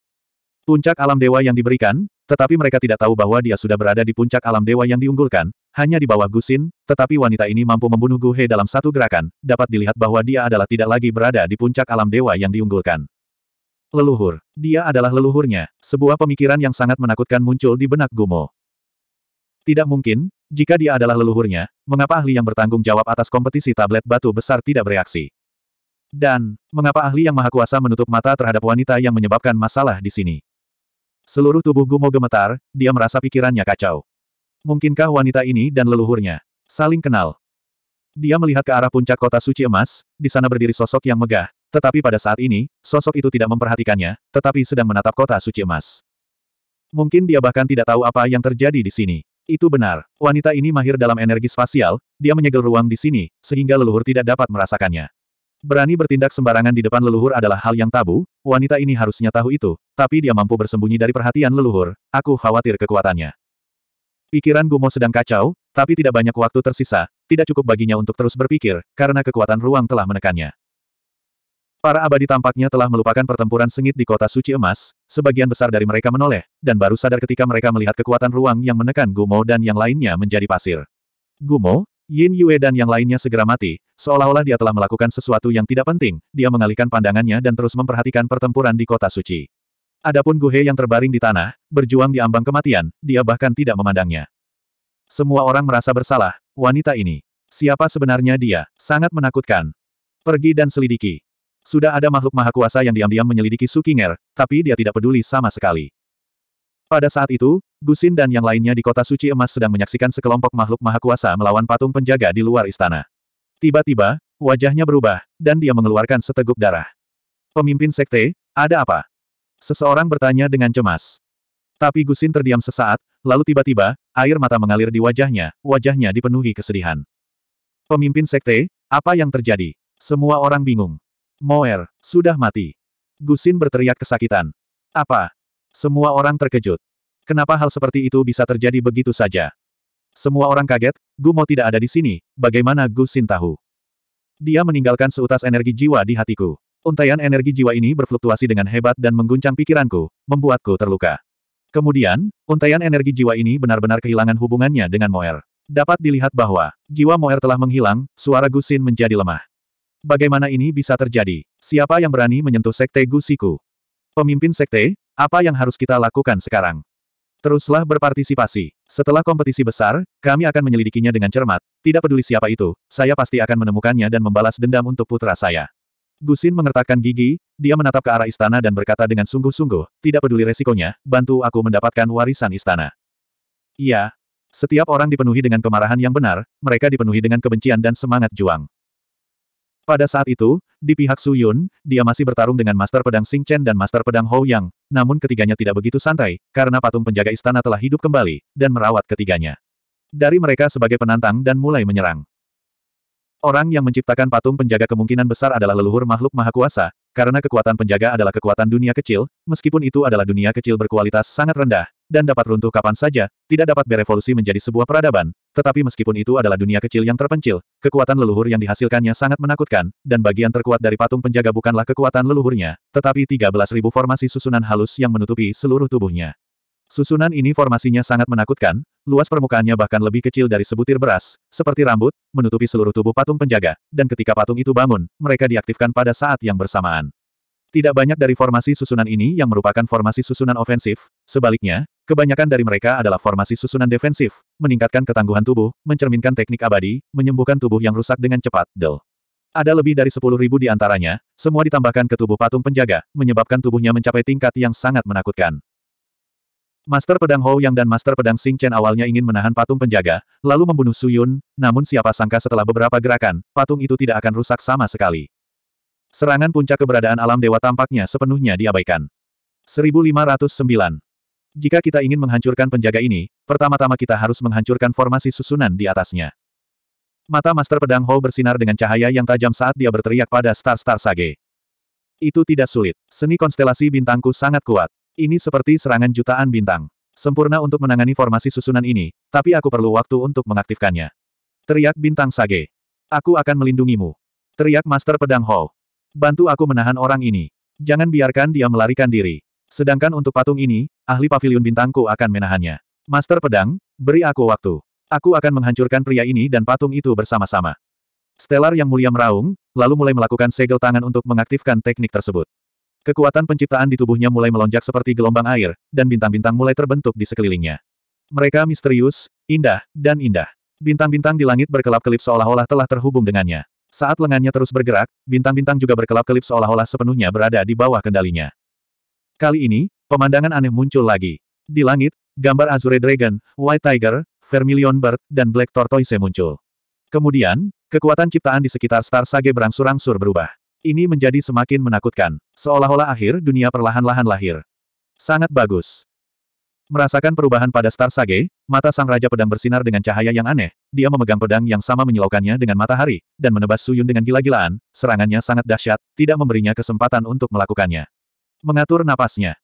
Puncak alam dewa yang diberikan, tetapi mereka tidak tahu bahwa dia sudah berada di puncak alam dewa yang diunggulkan, hanya di bawah Gusin, tetapi wanita ini mampu membunuh Guhe dalam satu gerakan, dapat dilihat bahwa dia adalah tidak lagi berada di puncak alam dewa yang diunggulkan. Leluhur. Dia adalah leluhurnya, sebuah pemikiran yang sangat menakutkan muncul di benak Gumo. Tidak mungkin, jika dia adalah leluhurnya, mengapa ahli yang bertanggung jawab atas kompetisi tablet batu besar tidak bereaksi? Dan, mengapa ahli yang maha kuasa menutup mata terhadap wanita yang menyebabkan masalah di sini? Seluruh tubuh Gumo gemetar, dia merasa pikirannya kacau. Mungkinkah wanita ini dan leluhurnya saling kenal? Dia melihat ke arah puncak kota suci emas, di sana berdiri sosok yang megah, tetapi pada saat ini, sosok itu tidak memperhatikannya, tetapi sedang menatap kota suci emas. Mungkin dia bahkan tidak tahu apa yang terjadi di sini. Itu benar, wanita ini mahir dalam energi spasial, dia menyegel ruang di sini, sehingga leluhur tidak dapat merasakannya. Berani bertindak sembarangan di depan leluhur adalah hal yang tabu, wanita ini harusnya tahu itu, tapi dia mampu bersembunyi dari perhatian leluhur, aku khawatir kekuatannya. Pikiran Gumo sedang kacau, tapi tidak banyak waktu tersisa, tidak cukup baginya untuk terus berpikir, karena kekuatan ruang telah menekannya. Para abadi tampaknya telah melupakan pertempuran sengit di kota suci emas, sebagian besar dari mereka menoleh, dan baru sadar ketika mereka melihat kekuatan ruang yang menekan Gumo dan yang lainnya menjadi pasir. Gumo, Yin Yue dan yang lainnya segera mati, seolah-olah dia telah melakukan sesuatu yang tidak penting, dia mengalihkan pandangannya dan terus memperhatikan pertempuran di kota suci. Adapun Guhe yang terbaring di tanah, berjuang di ambang kematian, dia bahkan tidak memandangnya. Semua orang merasa bersalah, wanita ini. Siapa sebenarnya dia? Sangat menakutkan. Pergi dan selidiki. Sudah ada makhluk maha kuasa yang diam-diam menyelidiki Sukinger, tapi dia tidak peduli sama sekali. Pada saat itu, Gusin dan yang lainnya di kota suci emas sedang menyaksikan sekelompok makhluk maha kuasa melawan patung penjaga di luar istana. Tiba-tiba, wajahnya berubah, dan dia mengeluarkan seteguk darah. Pemimpin sekte, ada apa? Seseorang bertanya dengan cemas. Tapi Gusin terdiam sesaat, lalu tiba-tiba, air mata mengalir di wajahnya, wajahnya dipenuhi kesedihan. Pemimpin sekte, apa yang terjadi? Semua orang bingung. Moer, sudah mati. Gusin berteriak kesakitan. Apa? Semua orang terkejut. Kenapa hal seperti itu bisa terjadi begitu saja? Semua orang kaget, Gu Mo tidak ada di sini, bagaimana Gu Xin tahu? Dia meninggalkan seutas energi jiwa di hatiku. Untaian energi jiwa ini berfluktuasi dengan hebat dan mengguncang pikiranku, membuatku terluka. Kemudian, untaian energi jiwa ini benar-benar kehilangan hubungannya dengan Moer. Dapat dilihat bahwa, jiwa Moer telah menghilang, suara Xin menjadi lemah. Bagaimana ini bisa terjadi? Siapa yang berani menyentuh sekte Siku? Pemimpin sekte, apa yang harus kita lakukan sekarang? Teruslah berpartisipasi. Setelah kompetisi besar, kami akan menyelidikinya dengan cermat. Tidak peduli siapa itu, saya pasti akan menemukannya dan membalas dendam untuk putra saya. Gusin mengertakkan gigi, dia menatap ke arah istana dan berkata dengan sungguh-sungguh, tidak peduli resikonya, bantu aku mendapatkan warisan istana. Iya. Setiap orang dipenuhi dengan kemarahan yang benar, mereka dipenuhi dengan kebencian dan semangat juang. Pada saat itu, di pihak Su Yun, dia masih bertarung dengan Master Pedang Sing Chen dan Master Pedang Hou Yang, namun ketiganya tidak begitu santai, karena patung penjaga istana telah hidup kembali, dan merawat ketiganya. Dari mereka sebagai penantang dan mulai menyerang. Orang yang menciptakan patung penjaga kemungkinan besar adalah leluhur makhluk maha kuasa, karena kekuatan penjaga adalah kekuatan dunia kecil, meskipun itu adalah dunia kecil berkualitas sangat rendah, dan dapat runtuh kapan saja, tidak dapat berevolusi menjadi sebuah peradaban, tetapi meskipun itu adalah dunia kecil yang terpencil, kekuatan leluhur yang dihasilkannya sangat menakutkan, dan bagian terkuat dari patung penjaga bukanlah kekuatan leluhurnya, tetapi 13.000 formasi susunan halus yang menutupi seluruh tubuhnya. Susunan ini formasinya sangat menakutkan, luas permukaannya bahkan lebih kecil dari sebutir beras, seperti rambut, menutupi seluruh tubuh patung penjaga, dan ketika patung itu bangun, mereka diaktifkan pada saat yang bersamaan. Tidak banyak dari formasi susunan ini yang merupakan formasi susunan ofensif, sebaliknya, Kebanyakan dari mereka adalah formasi susunan defensif, meningkatkan ketangguhan tubuh, mencerminkan teknik abadi, menyembuhkan tubuh yang rusak dengan cepat, del. Ada lebih dari 10.000 di antaranya, semua ditambahkan ke tubuh patung penjaga, menyebabkan tubuhnya mencapai tingkat yang sangat menakutkan. Master Pedang Hou Yang dan Master Pedang Sing Chen awalnya ingin menahan patung penjaga, lalu membunuh Su Yun, namun siapa sangka setelah beberapa gerakan, patung itu tidak akan rusak sama sekali. Serangan puncak keberadaan alam dewa tampaknya sepenuhnya diabaikan. 1509 jika kita ingin menghancurkan penjaga ini, pertama-tama kita harus menghancurkan formasi susunan di atasnya. Mata Master Pedang Ho bersinar dengan cahaya yang tajam saat dia berteriak pada Star-Star Sage. Itu tidak sulit. Seni konstelasi bintangku sangat kuat. Ini seperti serangan jutaan bintang. Sempurna untuk menangani formasi susunan ini, tapi aku perlu waktu untuk mengaktifkannya. Teriak bintang Sage. Aku akan melindungimu. Teriak Master Pedang Ho. Bantu aku menahan orang ini. Jangan biarkan dia melarikan diri. Sedangkan untuk patung ini, ahli pavilion bintangku akan menahannya. Master Pedang, beri aku waktu. Aku akan menghancurkan pria ini dan patung itu bersama-sama. Stellar yang mulia meraung, lalu mulai melakukan segel tangan untuk mengaktifkan teknik tersebut. Kekuatan penciptaan di tubuhnya mulai melonjak seperti gelombang air, dan bintang-bintang mulai terbentuk di sekelilingnya. Mereka misterius, indah, dan indah. Bintang-bintang di langit berkelap-kelip seolah-olah telah terhubung dengannya. Saat lengannya terus bergerak, bintang-bintang juga berkelap-kelip seolah-olah sepenuhnya berada di bawah kendalinya. Kali ini, pemandangan aneh muncul lagi. Di langit, gambar Azure Dragon, White Tiger, Vermilion Bird, dan Black Tortoise muncul. Kemudian, kekuatan ciptaan di sekitar Star Sage berangsur-angsur berubah. Ini menjadi semakin menakutkan, seolah-olah akhir dunia perlahan-lahan lahir. Sangat bagus. Merasakan perubahan pada Star Sage, mata Sang Raja Pedang bersinar dengan cahaya yang aneh, dia memegang pedang yang sama menyilaukannya dengan matahari, dan menebas Suyun dengan gila-gilaan, serangannya sangat dahsyat, tidak memberinya kesempatan untuk melakukannya. Mengatur napasnya.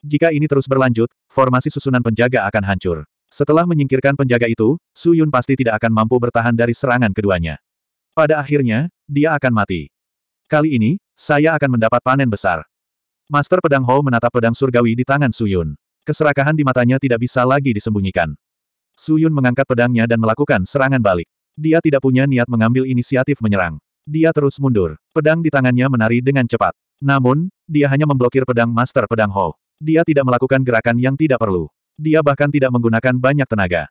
Jika ini terus berlanjut, formasi susunan penjaga akan hancur. Setelah menyingkirkan penjaga itu, Su Yun pasti tidak akan mampu bertahan dari serangan keduanya. Pada akhirnya, dia akan mati. Kali ini, saya akan mendapat panen besar. Master Pedang Ho menatap pedang surgawi di tangan Su Yun. Keserakahan di matanya tidak bisa lagi disembunyikan. Su Yun mengangkat pedangnya dan melakukan serangan balik. Dia tidak punya niat mengambil inisiatif menyerang. Dia terus mundur. Pedang di tangannya menari dengan cepat. Namun, dia hanya memblokir pedang Master Pedang Hou. Dia tidak melakukan gerakan yang tidak perlu. Dia bahkan tidak menggunakan banyak tenaga.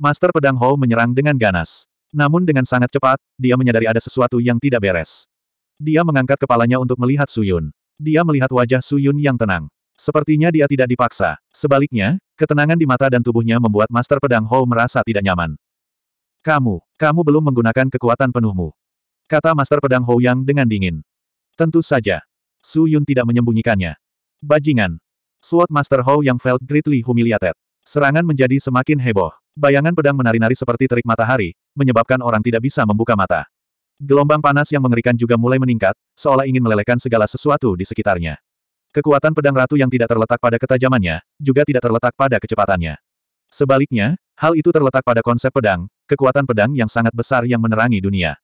Master Pedang Hou menyerang dengan ganas. Namun dengan sangat cepat, dia menyadari ada sesuatu yang tidak beres. Dia mengangkat kepalanya untuk melihat Suyun. Dia melihat wajah Suyun yang tenang. Sepertinya dia tidak dipaksa. Sebaliknya, ketenangan di mata dan tubuhnya membuat Master Pedang Hou merasa tidak nyaman. Kamu, kamu belum menggunakan kekuatan penuhmu. Kata Master Pedang Hou Yang dengan dingin. Tentu saja, Su Yun tidak menyembunyikannya. Bajingan. Sword Master Hou yang felt greatly humiliated. Serangan menjadi semakin heboh. Bayangan pedang menari-nari seperti terik matahari, menyebabkan orang tidak bisa membuka mata. Gelombang panas yang mengerikan juga mulai meningkat, seolah ingin melelehkan segala sesuatu di sekitarnya. Kekuatan pedang ratu yang tidak terletak pada ketajamannya, juga tidak terletak pada kecepatannya. Sebaliknya, hal itu terletak pada konsep pedang, kekuatan pedang yang sangat besar yang menerangi dunia.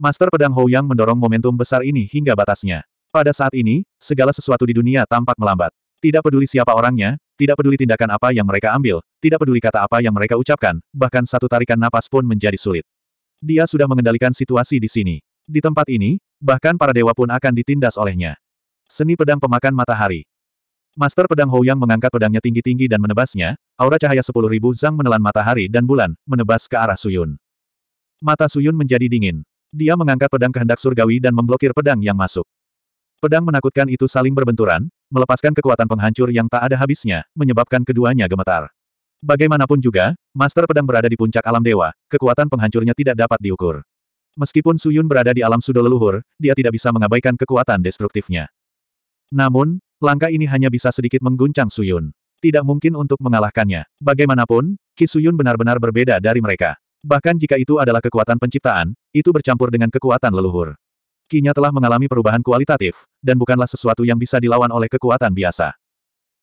Master pedang Hou Yang mendorong momentum besar ini hingga batasnya. Pada saat ini, segala sesuatu di dunia tampak melambat. Tidak peduli siapa orangnya, tidak peduli tindakan apa yang mereka ambil, tidak peduli kata apa yang mereka ucapkan, bahkan satu tarikan napas pun menjadi sulit. Dia sudah mengendalikan situasi di sini. Di tempat ini, bahkan para dewa pun akan ditindas olehnya. Seni pedang pemakan matahari. Master pedang Hou Yang mengangkat pedangnya tinggi-tinggi dan menebasnya, aura cahaya 10.000 zang menelan matahari dan bulan, menebas ke arah Suyun. Mata Suyun menjadi dingin. Dia mengangkat pedang kehendak surgawi dan memblokir pedang yang masuk. Pedang menakutkan itu saling berbenturan, melepaskan kekuatan penghancur yang tak ada habisnya, menyebabkan keduanya gemetar. Bagaimanapun juga, Master Pedang berada di puncak alam dewa, kekuatan penghancurnya tidak dapat diukur. Meskipun Suyun berada di alam sudo leluhur, dia tidak bisa mengabaikan kekuatan destruktifnya. Namun, langkah ini hanya bisa sedikit mengguncang Suyun. Tidak mungkin untuk mengalahkannya. Bagaimanapun, Ki Kisuyun benar-benar berbeda dari mereka. Bahkan jika itu adalah kekuatan penciptaan, itu bercampur dengan kekuatan leluhur. Kinya telah mengalami perubahan kualitatif, dan bukanlah sesuatu yang bisa dilawan oleh kekuatan biasa.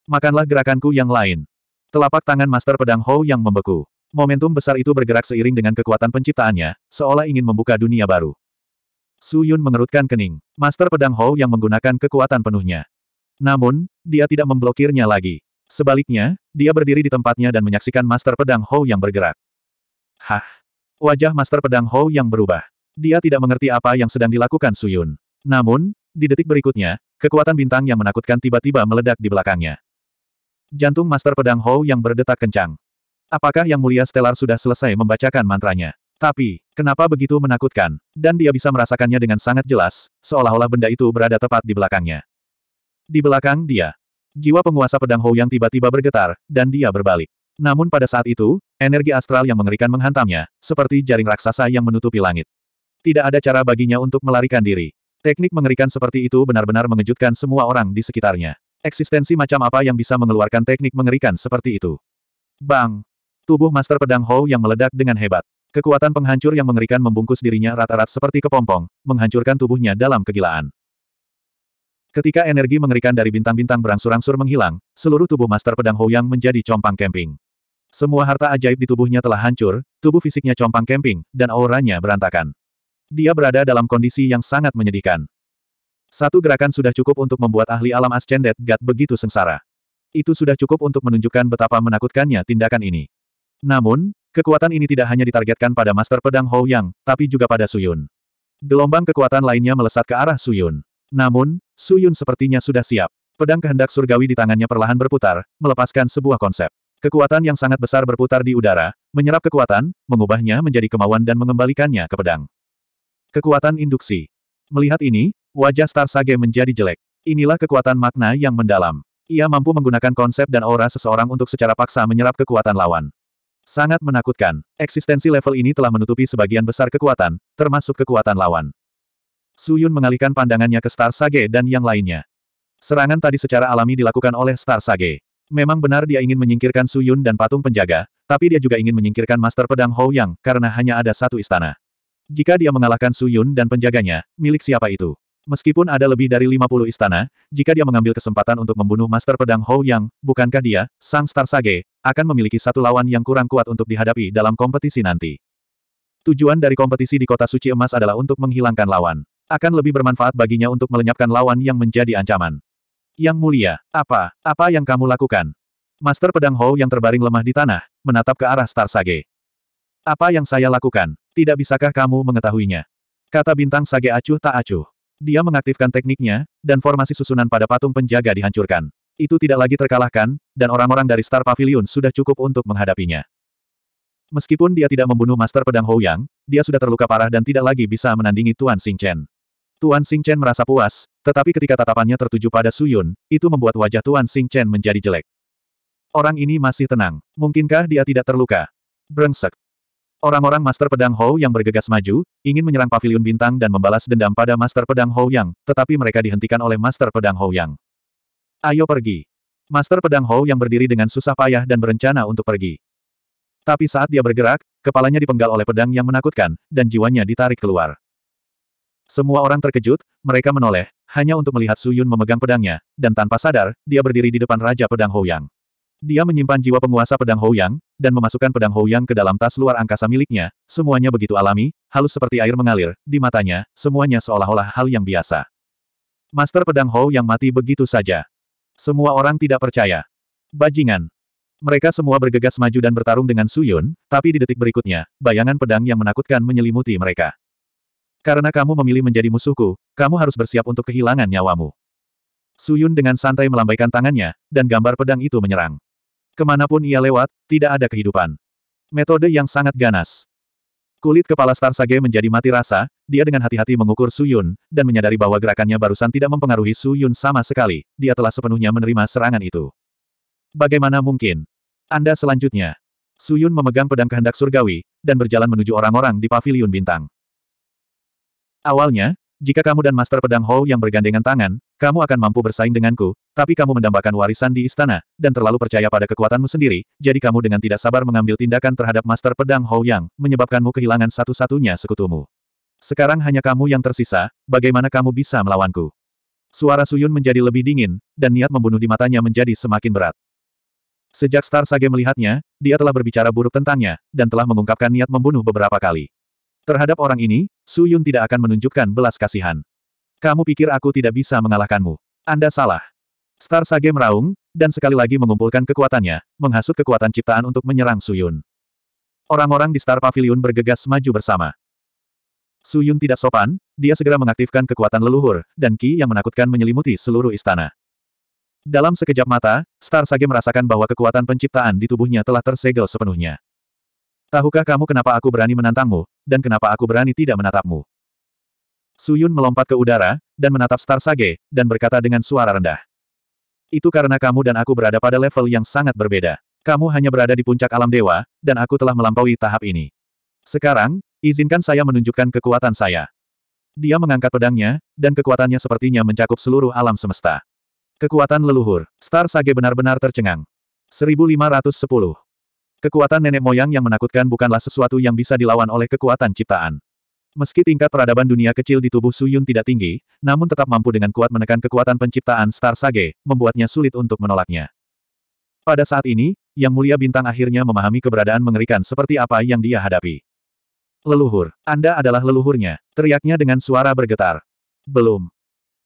Makanlah gerakanku yang lain. Telapak tangan Master Pedang Hou yang membeku. Momentum besar itu bergerak seiring dengan kekuatan penciptaannya, seolah ingin membuka dunia baru. Su Yun mengerutkan kening. Master Pedang Hou yang menggunakan kekuatan penuhnya. Namun, dia tidak memblokirnya lagi. Sebaliknya, dia berdiri di tempatnya dan menyaksikan Master Pedang Hou yang bergerak. Hah! Wajah Master Pedang Hou yang berubah. Dia tidak mengerti apa yang sedang dilakukan Suyun. Namun, di detik berikutnya, kekuatan bintang yang menakutkan tiba-tiba meledak di belakangnya. Jantung Master Pedang Hou yang berdetak kencang. Apakah Yang Mulia Stellar sudah selesai membacakan mantranya? Tapi, kenapa begitu menakutkan? Dan dia bisa merasakannya dengan sangat jelas, seolah-olah benda itu berada tepat di belakangnya. Di belakang dia, jiwa penguasa pedang Hou yang tiba-tiba bergetar, dan dia berbalik. Namun pada saat itu, energi astral yang mengerikan menghantamnya, seperti jaring raksasa yang menutupi langit. Tidak ada cara baginya untuk melarikan diri. Teknik mengerikan seperti itu benar-benar mengejutkan semua orang di sekitarnya. Eksistensi macam apa yang bisa mengeluarkan teknik mengerikan seperti itu? Bang! Tubuh Master Pedang Hou yang meledak dengan hebat. Kekuatan penghancur yang mengerikan membungkus dirinya rata-rata seperti kepompong, menghancurkan tubuhnya dalam kegilaan. Ketika energi mengerikan dari bintang-bintang berangsur-angsur menghilang, seluruh tubuh Master Pedang Hou yang menjadi compang kemping. Semua harta ajaib di tubuhnya telah hancur, tubuh fisiknya compang kemping, dan auranya berantakan. Dia berada dalam kondisi yang sangat menyedihkan. Satu gerakan sudah cukup untuk membuat ahli alam Ascended God begitu sengsara. Itu sudah cukup untuk menunjukkan betapa menakutkannya tindakan ini. Namun, kekuatan ini tidak hanya ditargetkan pada Master Pedang Hou Yang, tapi juga pada Suyun. Gelombang kekuatan lainnya melesat ke arah Suyun. Namun, Suyun sepertinya sudah siap. Pedang kehendak surgawi di tangannya perlahan berputar, melepaskan sebuah konsep. Kekuatan yang sangat besar berputar di udara, menyerap kekuatan, mengubahnya menjadi kemauan dan mengembalikannya ke pedang. Kekuatan induksi. Melihat ini, wajah Star Sage menjadi jelek. Inilah kekuatan makna yang mendalam. Ia mampu menggunakan konsep dan aura seseorang untuk secara paksa menyerap kekuatan lawan. Sangat menakutkan. Eksistensi level ini telah menutupi sebagian besar kekuatan, termasuk kekuatan lawan. Suyun mengalihkan pandangannya ke Star Sage dan yang lainnya. Serangan tadi secara alami dilakukan oleh Star Sage. Memang benar dia ingin menyingkirkan Suyun dan patung penjaga, tapi dia juga ingin menyingkirkan Master Pedang Hou Yang, karena hanya ada satu istana. Jika dia mengalahkan Su Yun dan penjaganya, milik siapa itu? Meskipun ada lebih dari 50 istana, jika dia mengambil kesempatan untuk membunuh Master Pedang Hou Yang, bukankah dia, Sang Star Sage, akan memiliki satu lawan yang kurang kuat untuk dihadapi dalam kompetisi nanti? Tujuan dari kompetisi di Kota Suci Emas adalah untuk menghilangkan lawan. Akan lebih bermanfaat baginya untuk melenyapkan lawan yang menjadi ancaman. Yang mulia, apa, apa yang kamu lakukan? Master Pedang Hou yang terbaring lemah di tanah, menatap ke arah Star Sage. Apa yang saya lakukan? Tidak bisakah kamu mengetahuinya? Kata bintang sage acuh tak acuh. Dia mengaktifkan tekniknya, dan formasi susunan pada patung penjaga dihancurkan. Itu tidak lagi terkalahkan, dan orang-orang dari Star Pavilion sudah cukup untuk menghadapinya. Meskipun dia tidak membunuh Master Pedang Houyang, dia sudah terluka parah dan tidak lagi bisa menandingi Tuan Sing Chen. Tuan Sing Chen merasa puas, tetapi ketika tatapannya tertuju pada Su Yun, itu membuat wajah Tuan Sing Chen menjadi jelek. Orang ini masih tenang. Mungkinkah dia tidak terluka? Brengsek. Orang-orang Master Pedang Hou yang bergegas maju, ingin menyerang Paviliun Bintang dan membalas dendam pada Master Pedang Hou Yang, tetapi mereka dihentikan oleh Master Pedang Hou Yang. Ayo pergi. Master Pedang Hou Yang berdiri dengan susah payah dan berencana untuk pergi. Tapi saat dia bergerak, kepalanya dipenggal oleh pedang yang menakutkan, dan jiwanya ditarik keluar. Semua orang terkejut, mereka menoleh, hanya untuk melihat Su Yun memegang pedangnya, dan tanpa sadar, dia berdiri di depan Raja Pedang Hou Yang. Dia menyimpan jiwa penguasa pedang Houyang, dan memasukkan pedang Houyang ke dalam tas luar angkasa miliknya, semuanya begitu alami, halus seperti air mengalir, di matanya, semuanya seolah-olah hal yang biasa. Master pedang Hou yang mati begitu saja. Semua orang tidak percaya. Bajingan. Mereka semua bergegas maju dan bertarung dengan Suyun, tapi di detik berikutnya, bayangan pedang yang menakutkan menyelimuti mereka. Karena kamu memilih menjadi musuhku, kamu harus bersiap untuk kehilangan nyawamu. Suyun dengan santai melambaikan tangannya, dan gambar pedang itu menyerang. Kemanapun ia lewat, tidak ada kehidupan. Metode yang sangat ganas. Kulit kepala Star Sage menjadi mati rasa, dia dengan hati-hati mengukur Su Yun dan menyadari bahwa gerakannya barusan tidak mempengaruhi Su Yun sama sekali, dia telah sepenuhnya menerima serangan itu. Bagaimana mungkin? Anda selanjutnya. Su Yun memegang pedang kehendak surgawi, dan berjalan menuju orang-orang di paviliun bintang. Awalnya, jika kamu dan Master Pedang Hou yang bergandengan tangan, kamu akan mampu bersaing denganku, tapi kamu mendambakan warisan di istana, dan terlalu percaya pada kekuatanmu sendiri, jadi kamu dengan tidak sabar mengambil tindakan terhadap Master Pedang Hou yang menyebabkanmu kehilangan satu-satunya sekutumu. Sekarang hanya kamu yang tersisa, bagaimana kamu bisa melawanku? Suara Suyun menjadi lebih dingin, dan niat membunuh di matanya menjadi semakin berat. Sejak Star Sage melihatnya, dia telah berbicara buruk tentangnya, dan telah mengungkapkan niat membunuh beberapa kali. Terhadap orang ini, Su Yun tidak akan menunjukkan belas kasihan. Kamu pikir aku tidak bisa mengalahkanmu? Anda salah. Star Sage meraung, dan sekali lagi mengumpulkan kekuatannya, menghasut kekuatan ciptaan untuk menyerang Su Yun. Orang-orang di Star Pavilion bergegas maju bersama. Su Yun tidak sopan, dia segera mengaktifkan kekuatan leluhur, dan Ki yang menakutkan menyelimuti seluruh istana. Dalam sekejap mata, Star Sage merasakan bahwa kekuatan penciptaan di tubuhnya telah tersegel sepenuhnya. Tahukah kamu kenapa aku berani menantangmu, dan kenapa aku berani tidak menatapmu? Suyun melompat ke udara, dan menatap Star Sage, dan berkata dengan suara rendah. Itu karena kamu dan aku berada pada level yang sangat berbeda. Kamu hanya berada di puncak alam dewa, dan aku telah melampaui tahap ini. Sekarang, izinkan saya menunjukkan kekuatan saya. Dia mengangkat pedangnya, dan kekuatannya sepertinya mencakup seluruh alam semesta. Kekuatan leluhur, Star Sage benar-benar tercengang. 1510 Kekuatan nenek moyang yang menakutkan bukanlah sesuatu yang bisa dilawan oleh kekuatan ciptaan. Meski tingkat peradaban dunia kecil di tubuh Suyun tidak tinggi, namun tetap mampu dengan kuat menekan kekuatan penciptaan Star Sage, membuatnya sulit untuk menolaknya. Pada saat ini, Yang Mulia Bintang akhirnya memahami keberadaan mengerikan seperti apa yang dia hadapi. Leluhur, Anda adalah leluhurnya, teriaknya dengan suara bergetar. Belum.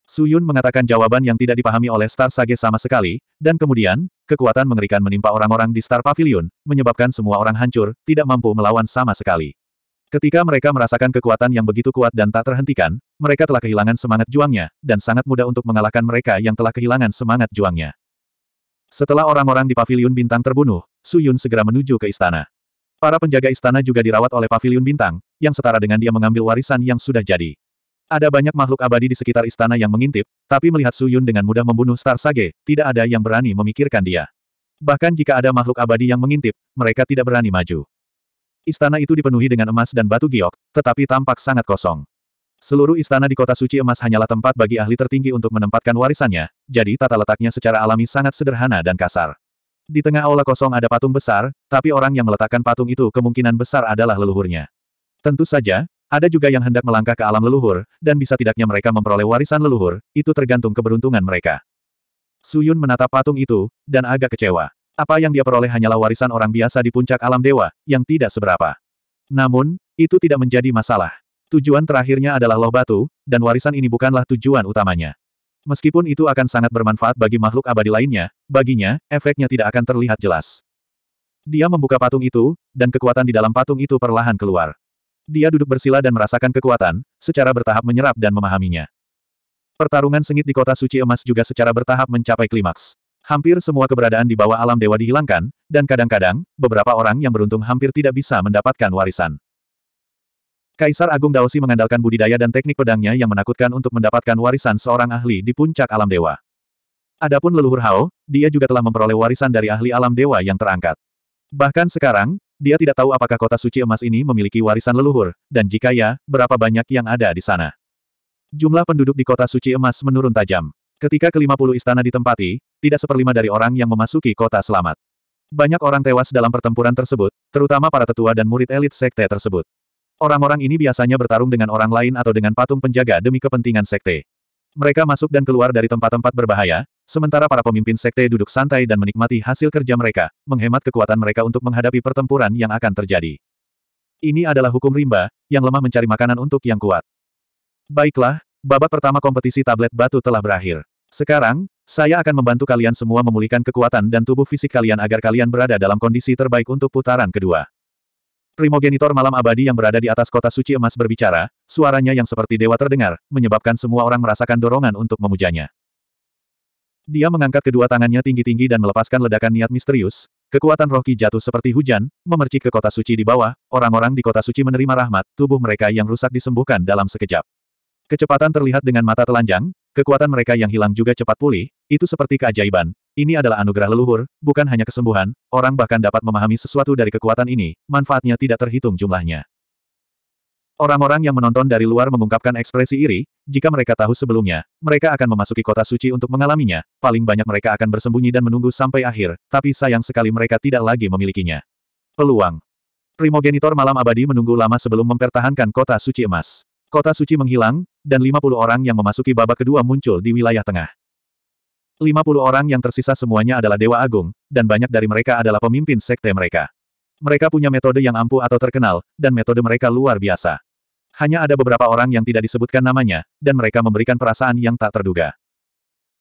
Suyun mengatakan jawaban yang tidak dipahami oleh Star Sage sama sekali, dan kemudian, kekuatan mengerikan menimpa orang-orang di Star Pavilion, menyebabkan semua orang hancur, tidak mampu melawan sama sekali. Ketika mereka merasakan kekuatan yang begitu kuat dan tak terhentikan, mereka telah kehilangan semangat juangnya, dan sangat mudah untuk mengalahkan mereka yang telah kehilangan semangat juangnya. Setelah orang-orang di pavilion bintang terbunuh, Suyun segera menuju ke istana. Para penjaga istana juga dirawat oleh pavilion bintang, yang setara dengan dia mengambil warisan yang sudah jadi. Ada banyak makhluk abadi di sekitar istana yang mengintip, tapi melihat Su Yun dengan mudah membunuh Star Sage, tidak ada yang berani memikirkan dia. Bahkan jika ada makhluk abadi yang mengintip, mereka tidak berani maju. Istana itu dipenuhi dengan emas dan batu giok, tetapi tampak sangat kosong. Seluruh istana di kota suci emas hanyalah tempat bagi ahli tertinggi untuk menempatkan warisannya, jadi tata letaknya secara alami sangat sederhana dan kasar. Di tengah aula kosong ada patung besar, tapi orang yang meletakkan patung itu kemungkinan besar adalah leluhurnya. Tentu saja, ada juga yang hendak melangkah ke alam leluhur, dan bisa tidaknya mereka memperoleh warisan leluhur, itu tergantung keberuntungan mereka. Suyun menatap patung itu, dan agak kecewa. Apa yang dia peroleh hanyalah warisan orang biasa di puncak alam dewa, yang tidak seberapa. Namun, itu tidak menjadi masalah. Tujuan terakhirnya adalah loh batu, dan warisan ini bukanlah tujuan utamanya. Meskipun itu akan sangat bermanfaat bagi makhluk abadi lainnya, baginya, efeknya tidak akan terlihat jelas. Dia membuka patung itu, dan kekuatan di dalam patung itu perlahan keluar. Dia duduk bersila dan merasakan kekuatan, secara bertahap menyerap dan memahaminya. Pertarungan sengit di kota suci emas juga secara bertahap mencapai klimaks. Hampir semua keberadaan di bawah alam dewa dihilangkan, dan kadang-kadang, beberapa orang yang beruntung hampir tidak bisa mendapatkan warisan. Kaisar Agung Daosi mengandalkan budidaya dan teknik pedangnya yang menakutkan untuk mendapatkan warisan seorang ahli di puncak alam dewa. Adapun leluhur Hao, dia juga telah memperoleh warisan dari ahli alam dewa yang terangkat. Bahkan sekarang, dia tidak tahu apakah kota suci emas ini memiliki warisan leluhur, dan jika ya, berapa banyak yang ada di sana. Jumlah penduduk di kota suci emas menurun tajam. Ketika kelima puluh istana ditempati, tidak seperlima dari orang yang memasuki kota selamat. Banyak orang tewas dalam pertempuran tersebut, terutama para tetua dan murid elit sekte tersebut. Orang-orang ini biasanya bertarung dengan orang lain atau dengan patung penjaga demi kepentingan sekte. Mereka masuk dan keluar dari tempat-tempat berbahaya, Sementara para pemimpin sekte duduk santai dan menikmati hasil kerja mereka, menghemat kekuatan mereka untuk menghadapi pertempuran yang akan terjadi. Ini adalah hukum rimba, yang lemah mencari makanan untuk yang kuat. Baiklah, babak pertama kompetisi tablet batu telah berakhir. Sekarang, saya akan membantu kalian semua memulihkan kekuatan dan tubuh fisik kalian agar kalian berada dalam kondisi terbaik untuk putaran kedua. Primogenitor malam abadi yang berada di atas kota suci emas berbicara, suaranya yang seperti dewa terdengar, menyebabkan semua orang merasakan dorongan untuk memujanya. Dia mengangkat kedua tangannya tinggi-tinggi dan melepaskan ledakan niat misterius, kekuatan Rohki jatuh seperti hujan, memercik ke kota suci di bawah, orang-orang di kota suci menerima rahmat, tubuh mereka yang rusak disembuhkan dalam sekejap. Kecepatan terlihat dengan mata telanjang, kekuatan mereka yang hilang juga cepat pulih, itu seperti keajaiban, ini adalah anugerah leluhur, bukan hanya kesembuhan, orang bahkan dapat memahami sesuatu dari kekuatan ini, manfaatnya tidak terhitung jumlahnya. Orang-orang yang menonton dari luar mengungkapkan ekspresi iri, jika mereka tahu sebelumnya, mereka akan memasuki kota suci untuk mengalaminya, paling banyak mereka akan bersembunyi dan menunggu sampai akhir, tapi sayang sekali mereka tidak lagi memilikinya. Peluang Primogenitor Malam Abadi menunggu lama sebelum mempertahankan kota suci emas. Kota suci menghilang, dan 50 orang yang memasuki babak kedua muncul di wilayah tengah. 50 orang yang tersisa semuanya adalah Dewa Agung, dan banyak dari mereka adalah pemimpin sekte mereka. Mereka punya metode yang ampuh atau terkenal, dan metode mereka luar biasa. Hanya ada beberapa orang yang tidak disebutkan namanya, dan mereka memberikan perasaan yang tak terduga.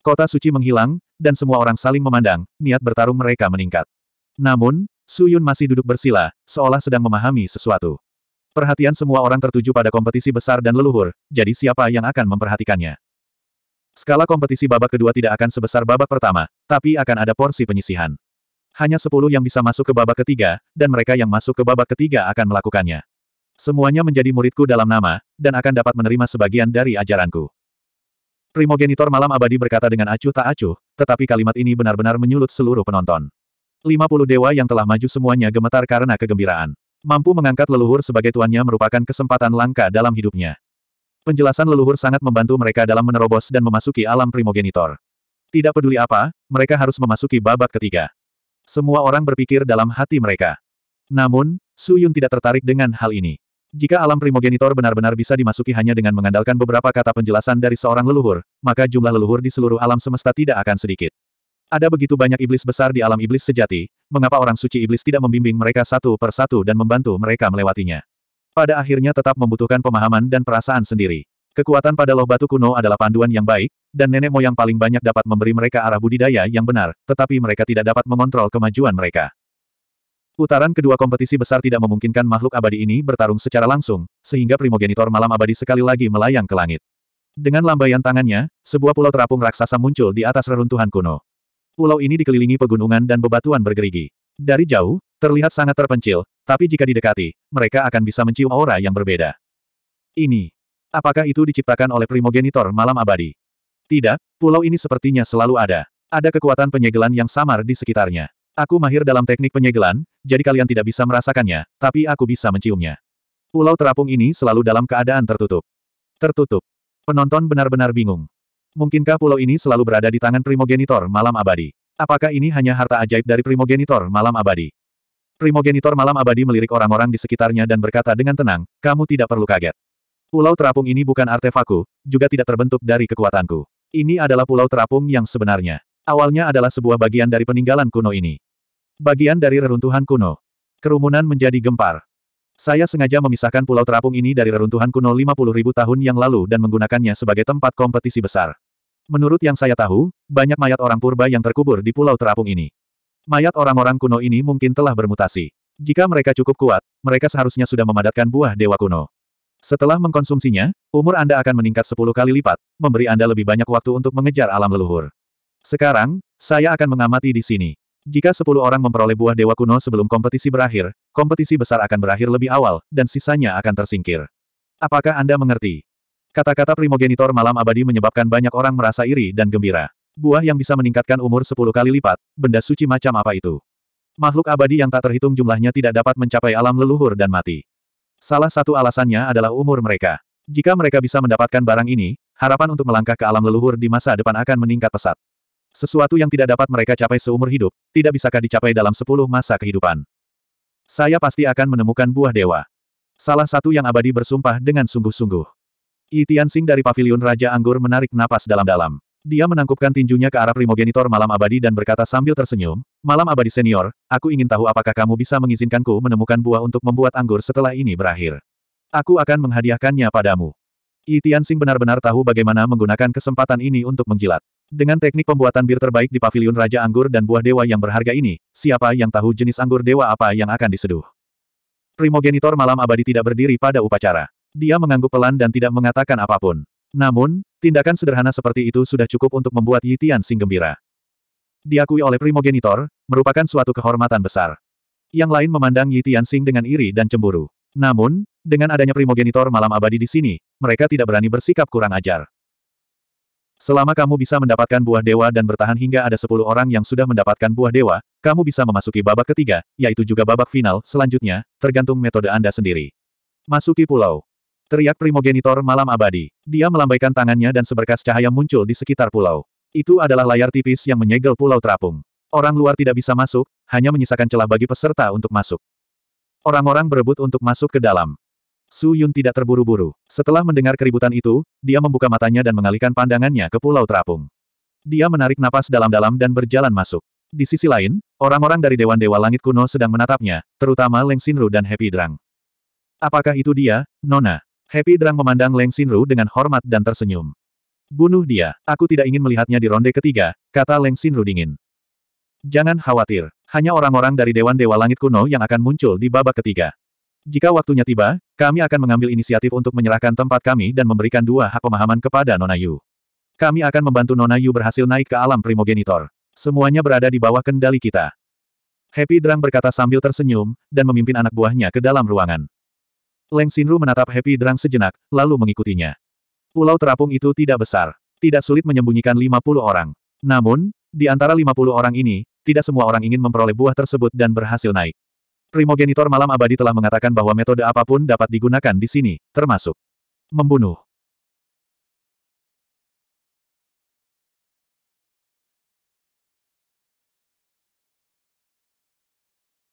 Kota suci menghilang, dan semua orang saling memandang, niat bertarung mereka meningkat. Namun, Su Yun masih duduk bersila, seolah sedang memahami sesuatu. Perhatian semua orang tertuju pada kompetisi besar dan leluhur, jadi siapa yang akan memperhatikannya? Skala kompetisi babak kedua tidak akan sebesar babak pertama, tapi akan ada porsi penyisihan. Hanya sepuluh yang bisa masuk ke babak ketiga, dan mereka yang masuk ke babak ketiga akan melakukannya. Semuanya menjadi muridku dalam nama, dan akan dapat menerima sebagian dari ajaranku. Primogenitor Malam Abadi berkata dengan acuh tak acuh, tetapi kalimat ini benar-benar menyulut seluruh penonton. 50 dewa yang telah maju semuanya gemetar karena kegembiraan. Mampu mengangkat leluhur sebagai tuannya merupakan kesempatan langka dalam hidupnya. Penjelasan leluhur sangat membantu mereka dalam menerobos dan memasuki alam primogenitor. Tidak peduli apa, mereka harus memasuki babak ketiga. Semua orang berpikir dalam hati mereka. Namun, Su Yun tidak tertarik dengan hal ini. Jika alam primogenitor benar-benar bisa dimasuki hanya dengan mengandalkan beberapa kata penjelasan dari seorang leluhur, maka jumlah leluhur di seluruh alam semesta tidak akan sedikit. Ada begitu banyak iblis besar di alam iblis sejati, mengapa orang suci iblis tidak membimbing mereka satu per satu dan membantu mereka melewatinya? Pada akhirnya tetap membutuhkan pemahaman dan perasaan sendiri. Kekuatan pada loh batu kuno adalah panduan yang baik, dan nenek moyang paling banyak dapat memberi mereka arah budidaya yang benar, tetapi mereka tidak dapat mengontrol kemajuan mereka. Putaran kedua kompetisi besar tidak memungkinkan makhluk abadi ini bertarung secara langsung, sehingga primogenitor malam abadi sekali lagi melayang ke langit. Dengan lambaian tangannya, sebuah pulau terapung raksasa muncul di atas reruntuhan kuno. Pulau ini dikelilingi pegunungan dan bebatuan bergerigi. Dari jauh, terlihat sangat terpencil, tapi jika didekati, mereka akan bisa mencium aura yang berbeda. Ini. Apakah itu diciptakan oleh primogenitor malam abadi? Tidak, pulau ini sepertinya selalu ada. Ada kekuatan penyegelan yang samar di sekitarnya. Aku mahir dalam teknik penyegelan, jadi kalian tidak bisa merasakannya, tapi aku bisa menciumnya. Pulau terapung ini selalu dalam keadaan tertutup. Tertutup. Penonton benar-benar bingung. Mungkinkah pulau ini selalu berada di tangan primogenitor malam abadi? Apakah ini hanya harta ajaib dari primogenitor malam abadi? Primogenitor malam abadi melirik orang-orang di sekitarnya dan berkata dengan tenang, kamu tidak perlu kaget. Pulau terapung ini bukan artefakku, juga tidak terbentuk dari kekuatanku. Ini adalah pulau terapung yang sebenarnya. Awalnya adalah sebuah bagian dari peninggalan kuno ini. Bagian dari reruntuhan kuno. Kerumunan menjadi gempar. Saya sengaja memisahkan pulau terapung ini dari reruntuhan kuno 50.000 tahun yang lalu dan menggunakannya sebagai tempat kompetisi besar. Menurut yang saya tahu, banyak mayat orang purba yang terkubur di pulau terapung ini. Mayat orang-orang kuno ini mungkin telah bermutasi. Jika mereka cukup kuat, mereka seharusnya sudah memadatkan buah dewa kuno. Setelah mengkonsumsinya, umur Anda akan meningkat 10 kali lipat, memberi Anda lebih banyak waktu untuk mengejar alam leluhur. Sekarang, saya akan mengamati di sini. Jika sepuluh orang memperoleh buah dewa kuno sebelum kompetisi berakhir, kompetisi besar akan berakhir lebih awal, dan sisanya akan tersingkir. Apakah Anda mengerti? Kata-kata primogenitor malam abadi menyebabkan banyak orang merasa iri dan gembira. Buah yang bisa meningkatkan umur sepuluh kali lipat, benda suci macam apa itu? Makhluk abadi yang tak terhitung jumlahnya tidak dapat mencapai alam leluhur dan mati. Salah satu alasannya adalah umur mereka. Jika mereka bisa mendapatkan barang ini, harapan untuk melangkah ke alam leluhur di masa depan akan meningkat pesat. Sesuatu yang tidak dapat mereka capai seumur hidup, tidak bisakah dicapai dalam sepuluh masa kehidupan. Saya pasti akan menemukan buah dewa. Salah satu yang abadi bersumpah dengan sungguh-sungguh. Yi Tianxing dari Paviliun Raja Anggur menarik napas dalam-dalam. Dia menangkupkan tinjunya ke arah primogenitor malam abadi dan berkata sambil tersenyum, Malam abadi senior, aku ingin tahu apakah kamu bisa mengizinkanku menemukan buah untuk membuat anggur setelah ini berakhir. Aku akan menghadiahkannya padamu. Yi Tianxing benar-benar tahu bagaimana menggunakan kesempatan ini untuk menjilat. Dengan teknik pembuatan bir terbaik di Paviliun Raja Anggur dan buah dewa yang berharga ini, siapa yang tahu jenis anggur dewa apa yang akan diseduh? Primogenitor malam abadi tidak berdiri pada upacara. Dia mengangguk pelan dan tidak mengatakan apapun. Namun, tindakan sederhana seperti itu sudah cukup untuk membuat Yitian Sing gembira. Diakui oleh primogenitor, merupakan suatu kehormatan besar. Yang lain memandang Yitian Sing dengan iri dan cemburu. Namun, dengan adanya primogenitor malam abadi di sini, mereka tidak berani bersikap kurang ajar. Selama kamu bisa mendapatkan buah dewa dan bertahan hingga ada sepuluh orang yang sudah mendapatkan buah dewa, kamu bisa memasuki babak ketiga, yaitu juga babak final selanjutnya, tergantung metode Anda sendiri. Masuki pulau. Teriak primogenitor malam abadi. Dia melambaikan tangannya dan seberkas cahaya muncul di sekitar pulau. Itu adalah layar tipis yang menyegel pulau terapung. Orang luar tidak bisa masuk, hanya menyisakan celah bagi peserta untuk masuk. Orang-orang berebut untuk masuk ke dalam. Su Yun tidak terburu-buru. Setelah mendengar keributan itu, dia membuka matanya dan mengalihkan pandangannya ke pulau terapung. Dia menarik napas dalam-dalam dan berjalan masuk. Di sisi lain, orang-orang dari Dewan Dewa Langit kuno sedang menatapnya, terutama Leng Xinru dan Happy Drang. Apakah itu dia, Nona? Happy Drang memandang Leng Xinru dengan hormat dan tersenyum. Bunuh dia, aku tidak ingin melihatnya di ronde ketiga, kata Leng Xinru dingin. Jangan khawatir, hanya orang-orang dari Dewan Dewa Langit kuno yang akan muncul di babak ketiga. Jika waktunya tiba, kami akan mengambil inisiatif untuk menyerahkan tempat kami dan memberikan dua hak pemahaman kepada Nona Yu. Kami akan membantu Nona Yu berhasil naik ke alam primogenitor. Semuanya berada di bawah kendali kita. Happy Drang berkata sambil tersenyum, dan memimpin anak buahnya ke dalam ruangan. Leng Xinru menatap Happy Drang sejenak, lalu mengikutinya. Pulau terapung itu tidak besar. Tidak sulit menyembunyikan 50 orang. Namun, di antara 50 orang ini, tidak semua orang ingin memperoleh buah tersebut dan berhasil naik. Primogenitor Malam Abadi telah mengatakan bahwa metode apapun dapat digunakan di sini, termasuk membunuh.